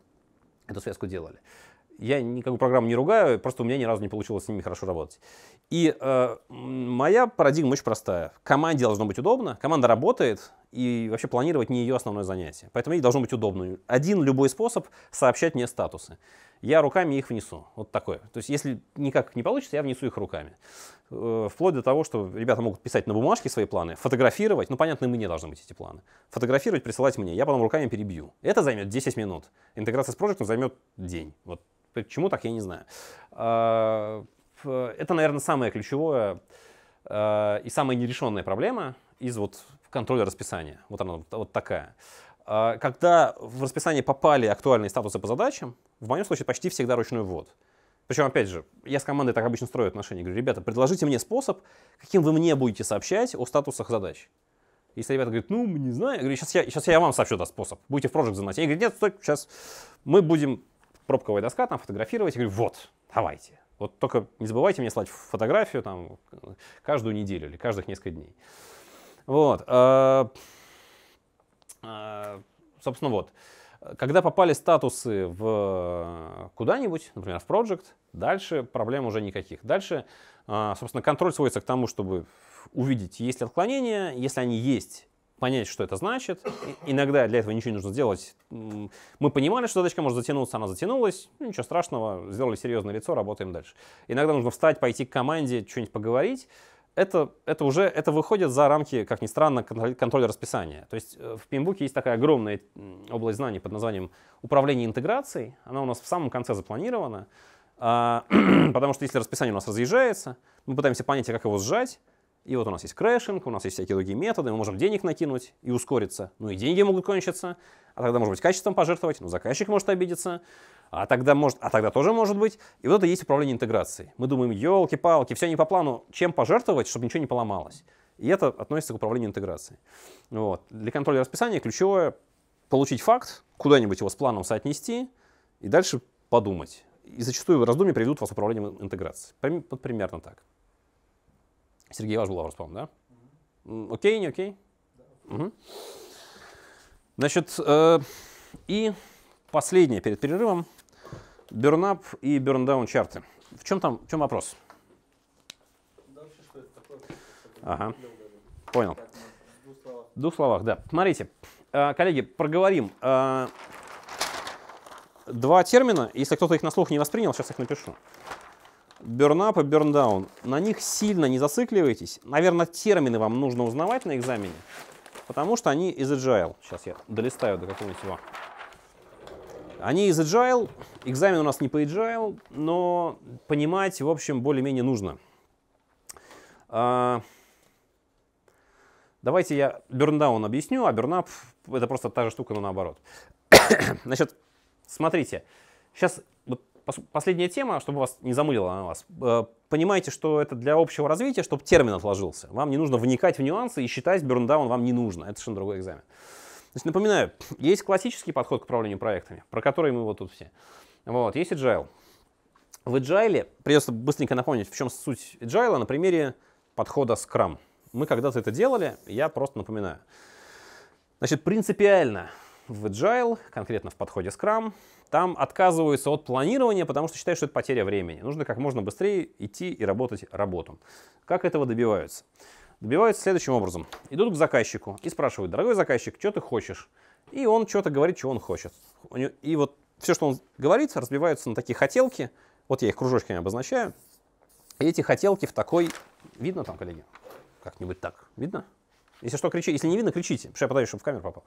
эту связку делали. Я никакую программу не ругаю, просто у меня ни разу не получилось с ними хорошо работать. И э, моя парадигма очень простая. Команде должно быть удобно, команда работает, и вообще планировать не ее основное занятие. Поэтому ей должно быть удобно. Один любой способ сообщать мне статусы. Я руками их внесу. Вот такое. То есть, если никак не получится, я внесу их руками. Э, вплоть до того, что ребята могут писать на бумажке свои планы, фотографировать. Ну, понятно, и мне должны быть эти планы. Фотографировать, присылать мне. Я потом руками перебью. Это займет 10 минут. Интеграция с проектом займет день. Вот почему так, я не знаю. А, это, наверное, самое ключевое э, и самая нерешенная проблема из вот в расписания. Вот она вот такая. А, когда в расписание попали актуальные статусы по задачам, в моем случае почти всегда ручной ввод. Причем, опять же, я с командой так обычно строю отношения. Говорю, ребята, предложите мне способ, каким вы мне будете сообщать о статусах задач. Если ребята говорят, ну, не знаю, я говорю, сейчас я, сейчас я вам сообщу этот способ, будете в прожиг заносить. Они говорят, нет, стой, сейчас мы будем пробковая доска там фотографировать. Я говорю, вот, давайте. Вот только не забывайте мне слать фотографию там каждую неделю или каждых несколько дней. Вот. А, а, собственно, вот. Когда попали статусы в э, куда-нибудь, например, в Project, дальше проблем уже никаких. Дальше, а, собственно, контроль сводится к тому, чтобы увидеть, есть ли отклонения, если они есть, понять, что это значит. Иногда для этого ничего не нужно делать. Мы понимали, что задачка может затянуться, она затянулась, ну, ничего страшного, сделали серьезное лицо, работаем дальше. Иногда нужно встать, пойти к команде, что-нибудь поговорить это, это уже это выходит за рамки, как ни странно, контроля расписания. То есть э, в PMBOK есть такая огромная область знаний под названием управление интеграцией. Она у нас в самом конце запланирована. А, <clears throat> потому что если расписание у нас разъезжается, мы пытаемся понять, а как его сжать. И вот у нас есть крэшинг, у нас есть всякие другие методы, мы можем денег накинуть и ускориться. Ну и деньги могут кончиться, а тогда, может быть, качеством пожертвовать, но заказчик может обидеться. А тогда, может, а тогда тоже может быть. И вот это есть управление интеграцией. Мы думаем, елки-палки, все не по плану, чем пожертвовать, чтобы ничего не поломалось. И это относится к управлению интеграцией. Вот. Для контроля расписания ключевое получить факт, куда-нибудь его с планом соотнести и дальше подумать. И зачастую раздумья приведут вас к управлению интеграцией. Вот примерно так. Сергей, ваш был вопрос, по-моему, да? Окей, не окей? Угу. Значит, э, и последнее перед перерывом Burnup и Burndown чарты. В чем там, в чем вопрос? Да, вообще, что это такое? Ага. Понял. Так, в двух словах. да. Смотрите, э, коллеги, проговорим э, два термина. Если кто-то их на слух не воспринял, сейчас их напишу. Burnup и Burndown. На них сильно не зацикливайтесь. Наверное, термины вам нужно узнавать на экзамене, потому что они из agile. Сейчас я долистаю до какого-нибудь его. Они из Agile, экзамен у нас не по Agile, но понимать, в общем, более-менее нужно. А, давайте я берндаун объясню, а бернап — это просто та же штука, но наоборот. <coughs> Значит, смотрите, сейчас вот последняя тема, чтобы вас не замылила на вас. Э, понимаете, что это для общего развития, чтобы термин отложился. Вам не нужно вникать в нюансы и считать берндаун вам не нужно. Это совершенно другой экзамен. То напоминаю, <clears throat> есть классический подход к управлению проектами, про который мы вот тут все. Вот, есть agile. В agile, придется быстренько напомнить, в чем суть agile на примере подхода Scrum. Мы когда-то это делали, я просто напоминаю. Значит, принципиально в agile, конкретно в подходе Scrum, там отказываются от планирования, потому что считают, что это потеря времени. Нужно как можно быстрее идти и работать работу. Как этого добиваются? добиваются следующим образом. Идут к заказчику и спрашивают, дорогой заказчик, что ты хочешь? И он что-то говорит, что он хочет. И вот все, что он говорит, разбиваются на такие хотелки. Вот я их кружочками обозначаю. И эти хотелки в такой... Видно там, коллеги? Как-нибудь так. Видно? Если что, кричите. Если не видно, кричите, потому что я пытаюсь, чтобы в камеру попал.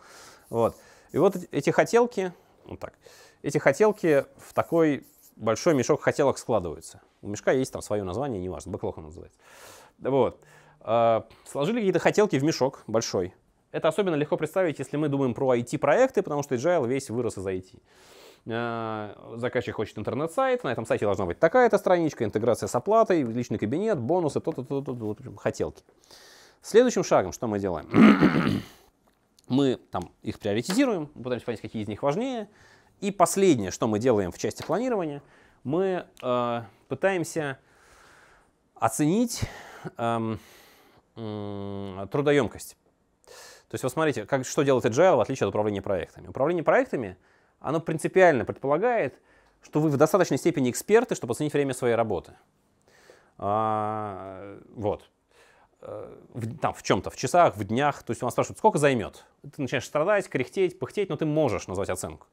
Вот. И вот эти хотелки, вот так, эти хотелки в такой большой мешок хотелок складываются. У мешка есть там свое название, неважно, бэклог он называется. Вот. А, сложили какие-то хотелки в мешок большой. Это особенно легко представить, если мы думаем про IT-проекты, потому что Agile весь вырос из IT. А, заказчик хочет интернет-сайт, на этом сайте должна быть такая-то страничка, интеграция с оплатой, личный кабинет, бонусы, то-то, то-то, то хотелки. Следующим шагом что мы делаем? <clears throat> мы там их приоритизируем, пытаемся понять, какие из них важнее. И последнее, что мы делаем в части планирования, мы э, пытаемся оценить... Э, трудоемкость. То есть, вот смотрите, как, что делает Agile в отличие от управления проектами. Управление проектами, оно принципиально предполагает, что вы в достаточной степени эксперты, чтобы оценить время своей работы. А, вот. Э, в, там, в чем-то, в часах, в днях. То есть, у вас спрашивают, сколько займет? Ты начинаешь страдать, кряхтеть, пыхтеть, но ты можешь назвать оценку.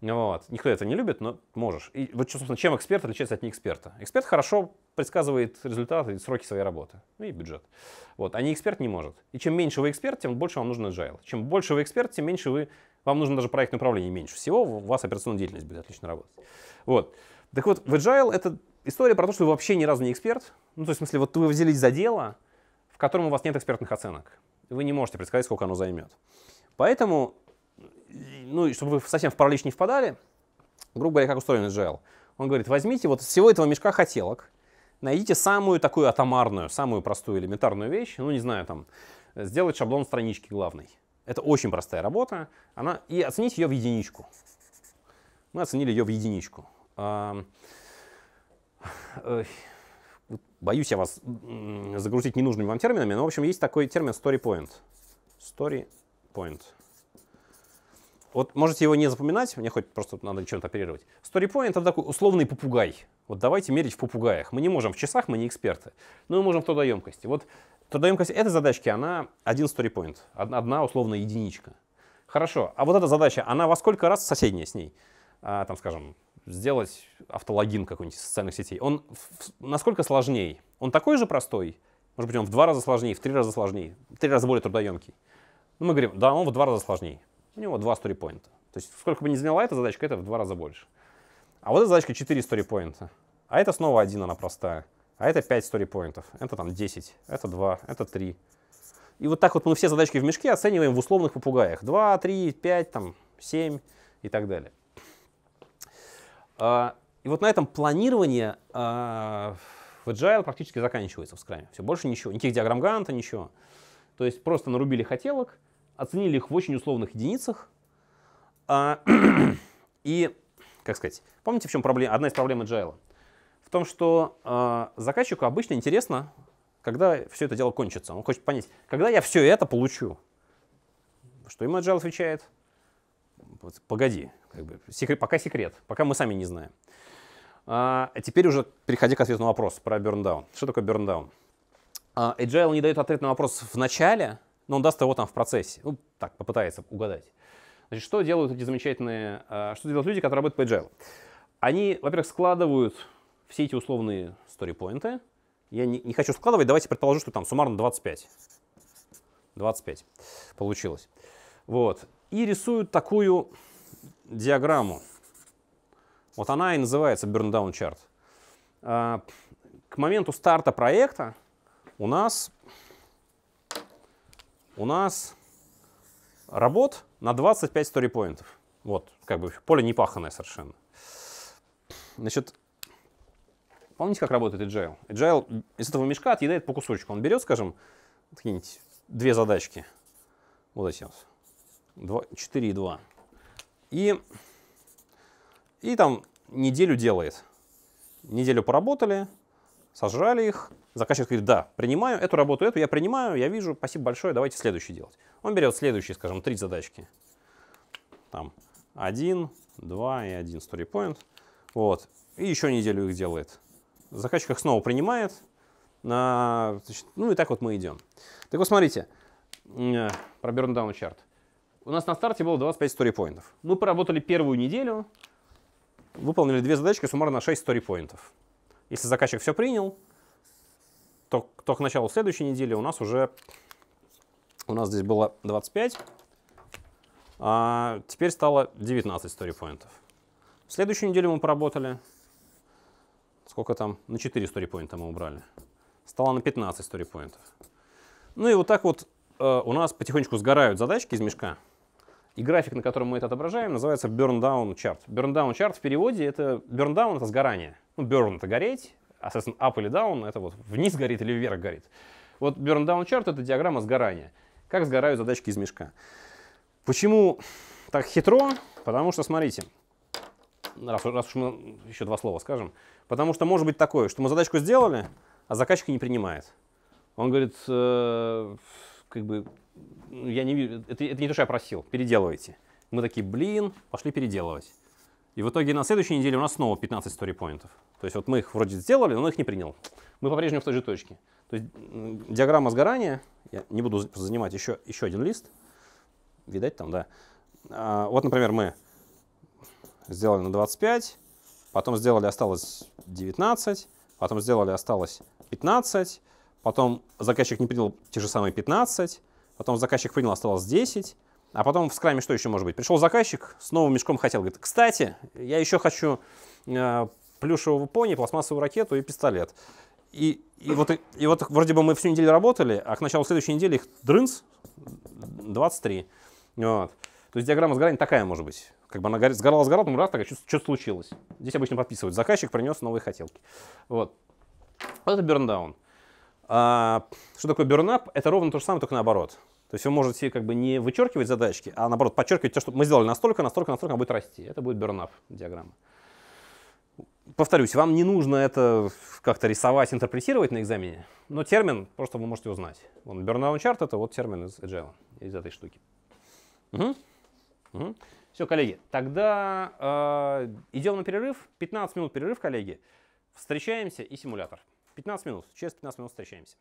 Вот. Никто это не любит, но можешь. И вот, собственно, чем эксперт отличается от неэксперта? Эксперт хорошо предсказывает результаты и сроки своей работы, ну и бюджет. Вот. А неэксперт не может. И чем меньше вы эксперт, тем больше вам нужен agile. Чем больше вы эксперт, тем меньше вы, вам нужно даже проектное управление меньше всего, у вас операционная деятельность будет отлично работать. Вот. Так вот, в agile это история про то, что вы вообще ни разу не эксперт. Ну, то есть, в смысле, вот вы взялись за дело, в котором у вас нет экспертных оценок. Вы не можете предсказать, сколько оно займет. Поэтому ну, чтобы вы совсем в паралич не впадали, грубо говоря, как устроен agile. Он говорит, возьмите вот из всего этого мешка хотелок, найдите самую такую атомарную, самую простую элементарную вещь, ну, не знаю, там, сделать шаблон странички главной. Это очень простая работа, она, и оценить ее в единичку. Мы оценили ее в единичку. А, боюсь я вас загрузить ненужными вам терминами, но, в общем, есть такой термин story point. Story point вот можете его не запоминать, мне хоть просто надо чем-то оперировать. StoryPoint это такой условный попугай. Вот давайте мерить в попугаях. Мы не можем в часах, мы не эксперты. Но мы можем в трудоемкости. Вот трудоемкость этой задачки, она один StoryPoint, одна условная единичка. Хорошо, а вот эта задача, она во сколько раз соседняя с ней? А, там, скажем, сделать автологин какой-нибудь социальных сетей. Он в, насколько сложнее? Он такой же простой? Может быть, он в два раза сложнее, в три раза сложнее, в три раза более трудоемкий? Ну, мы говорим, да, он в два раза сложнее у него два сторипоинта. То есть сколько бы ни заняла эта задачка, это в два раза больше. А вот эта задачка 4 сторипоинта. А это снова один, она простая. А это 5 сторипоинтов. Это там 10, это 2, это 3. И вот так вот мы все задачки в мешке оцениваем в условных попугаях. 2, 3, 5, там, 7 и так далее. А, и вот на этом планирование а, в Agile практически заканчивается в скраме. Все, больше ничего. Никаких диаграмм Ганта, ничего. То есть просто нарубили хотелок, оценили их в очень условных единицах. А, <clears throat> и, как сказать, помните, в чем проблема, одна из проблем agile? В том, что а, заказчику обычно интересно, когда все это дело кончится. Он хочет понять, когда я все это получу. Что ему agile отвечает? погоди, как бы, секрет, пока секрет, пока мы сами не знаем. А теперь уже переходя к ответу на вопрос про burn down. Что такое burn down? А, agile не дает ответ на вопрос в начале, но он даст его там в процессе. Ну, так, попытается угадать. Значит, что делают эти замечательные, э, что делают люди, которые работают по agile? Они, во-первых, складывают все эти условные сторипоинты. Я не, не хочу складывать, давайте предположу, что там суммарно 25. 25 получилось. Вот. И рисуют такую диаграмму. Вот она и называется Burndown Chart. Э, к моменту старта проекта у нас у нас работ на 25 сторипоинтов. Вот, как бы поле не паханное совершенно. Значит, помните, как работает Agile? Agile из этого мешка отъедает по кусочку. Он берет, скажем, какие две задачки. Вот эти вот. 2, 4 и 2. И, и там неделю делает. Неделю поработали, сожрали их, заказчик говорит, да, принимаю эту работу, эту я принимаю, я вижу, спасибо большое, давайте следующий делать. Он берет следующие, скажем, три задачки. Там один два и один story point. Вот. И еще неделю их делает. Заказчик их снова принимает. На, значит, ну и так вот мы идем. Так вот, смотрите, э, про burn down chart. У нас на старте было 25 сторипоинтов. Мы поработали первую неделю, выполнили две задачки, суммарно 6 сторипоинтов. Если заказчик все принял, то, то к началу следующей недели у нас уже, у нас здесь было 25, а теперь стало 19 сторипоинтов. В следующую неделю мы поработали, сколько там, на 4 сторипоинта мы убрали. Стало на 15 сторипоинтов. Ну и вот так вот э, у нас потихонечку сгорают задачки из мешка. И график, на котором мы это отображаем, называется burn down chart. Burn down chart в переводе это burn down это сгорание. Ну, burn это гореть, а, соответственно, up или down это вот вниз горит или вверх горит. Вот burn down chart это диаграмма сгорания. Как сгорают задачки из мешка. Почему так хитро? Потому что, смотрите, раз, раз уж мы еще два слова скажем, потому что может быть такое, что мы задачку сделали, а заказчик не принимает. Он говорит, э, как бы, я не вижу, это, это не то, что я просил, переделывайте. Мы такие, блин, пошли переделывать. И в итоге на следующей неделе у нас снова 15 стори-поинтов. То есть вот мы их вроде сделали, но он их не принял. Мы по-прежнему в той же точке. То есть диаграмма сгорания, я не буду занимать еще, еще один лист, видать там, да. А, вот, например, мы сделали на 25, потом сделали, осталось 19, потом сделали, осталось 15, потом заказчик не принял те же самые 15, потом заказчик принял, осталось 10, а потом в скраме что еще может быть? Пришел заказчик снова мешком хотел, говорит, кстати, я еще хочу э, плюшевого пони, пластмассовую ракету и пистолет. И, и, вот, и, и вот вроде бы мы всю неделю работали, а к началу следующей недели их дрынс 23. Вот. То есть диаграмма сгорания такая может быть. Как бы она горит, сгорала, сгорала, там раз, такая, что, что случилось. Здесь обычно подписывают. Заказчик принес новые хотелки. Вот. Это берндаун. А, что такое бернап? Это ровно то же самое, только наоборот. То есть вы можете как бы не вычеркивать задачки, а наоборот подчеркивать то, что мы сделали настолько, настолько, настолько, она будет расти. Это будет бернап диаграмма. Повторюсь, вам не нужно это как-то рисовать, интерпретировать на экзамене, но термин просто вы можете узнать. Вон, burnout chart — это вот термин из Agile, из этой штуки. Угу. Угу. Все, коллеги, тогда э, идем на перерыв. 15 минут перерыв, коллеги. Встречаемся и симулятор. 15 минут. Через 15 минут встречаемся.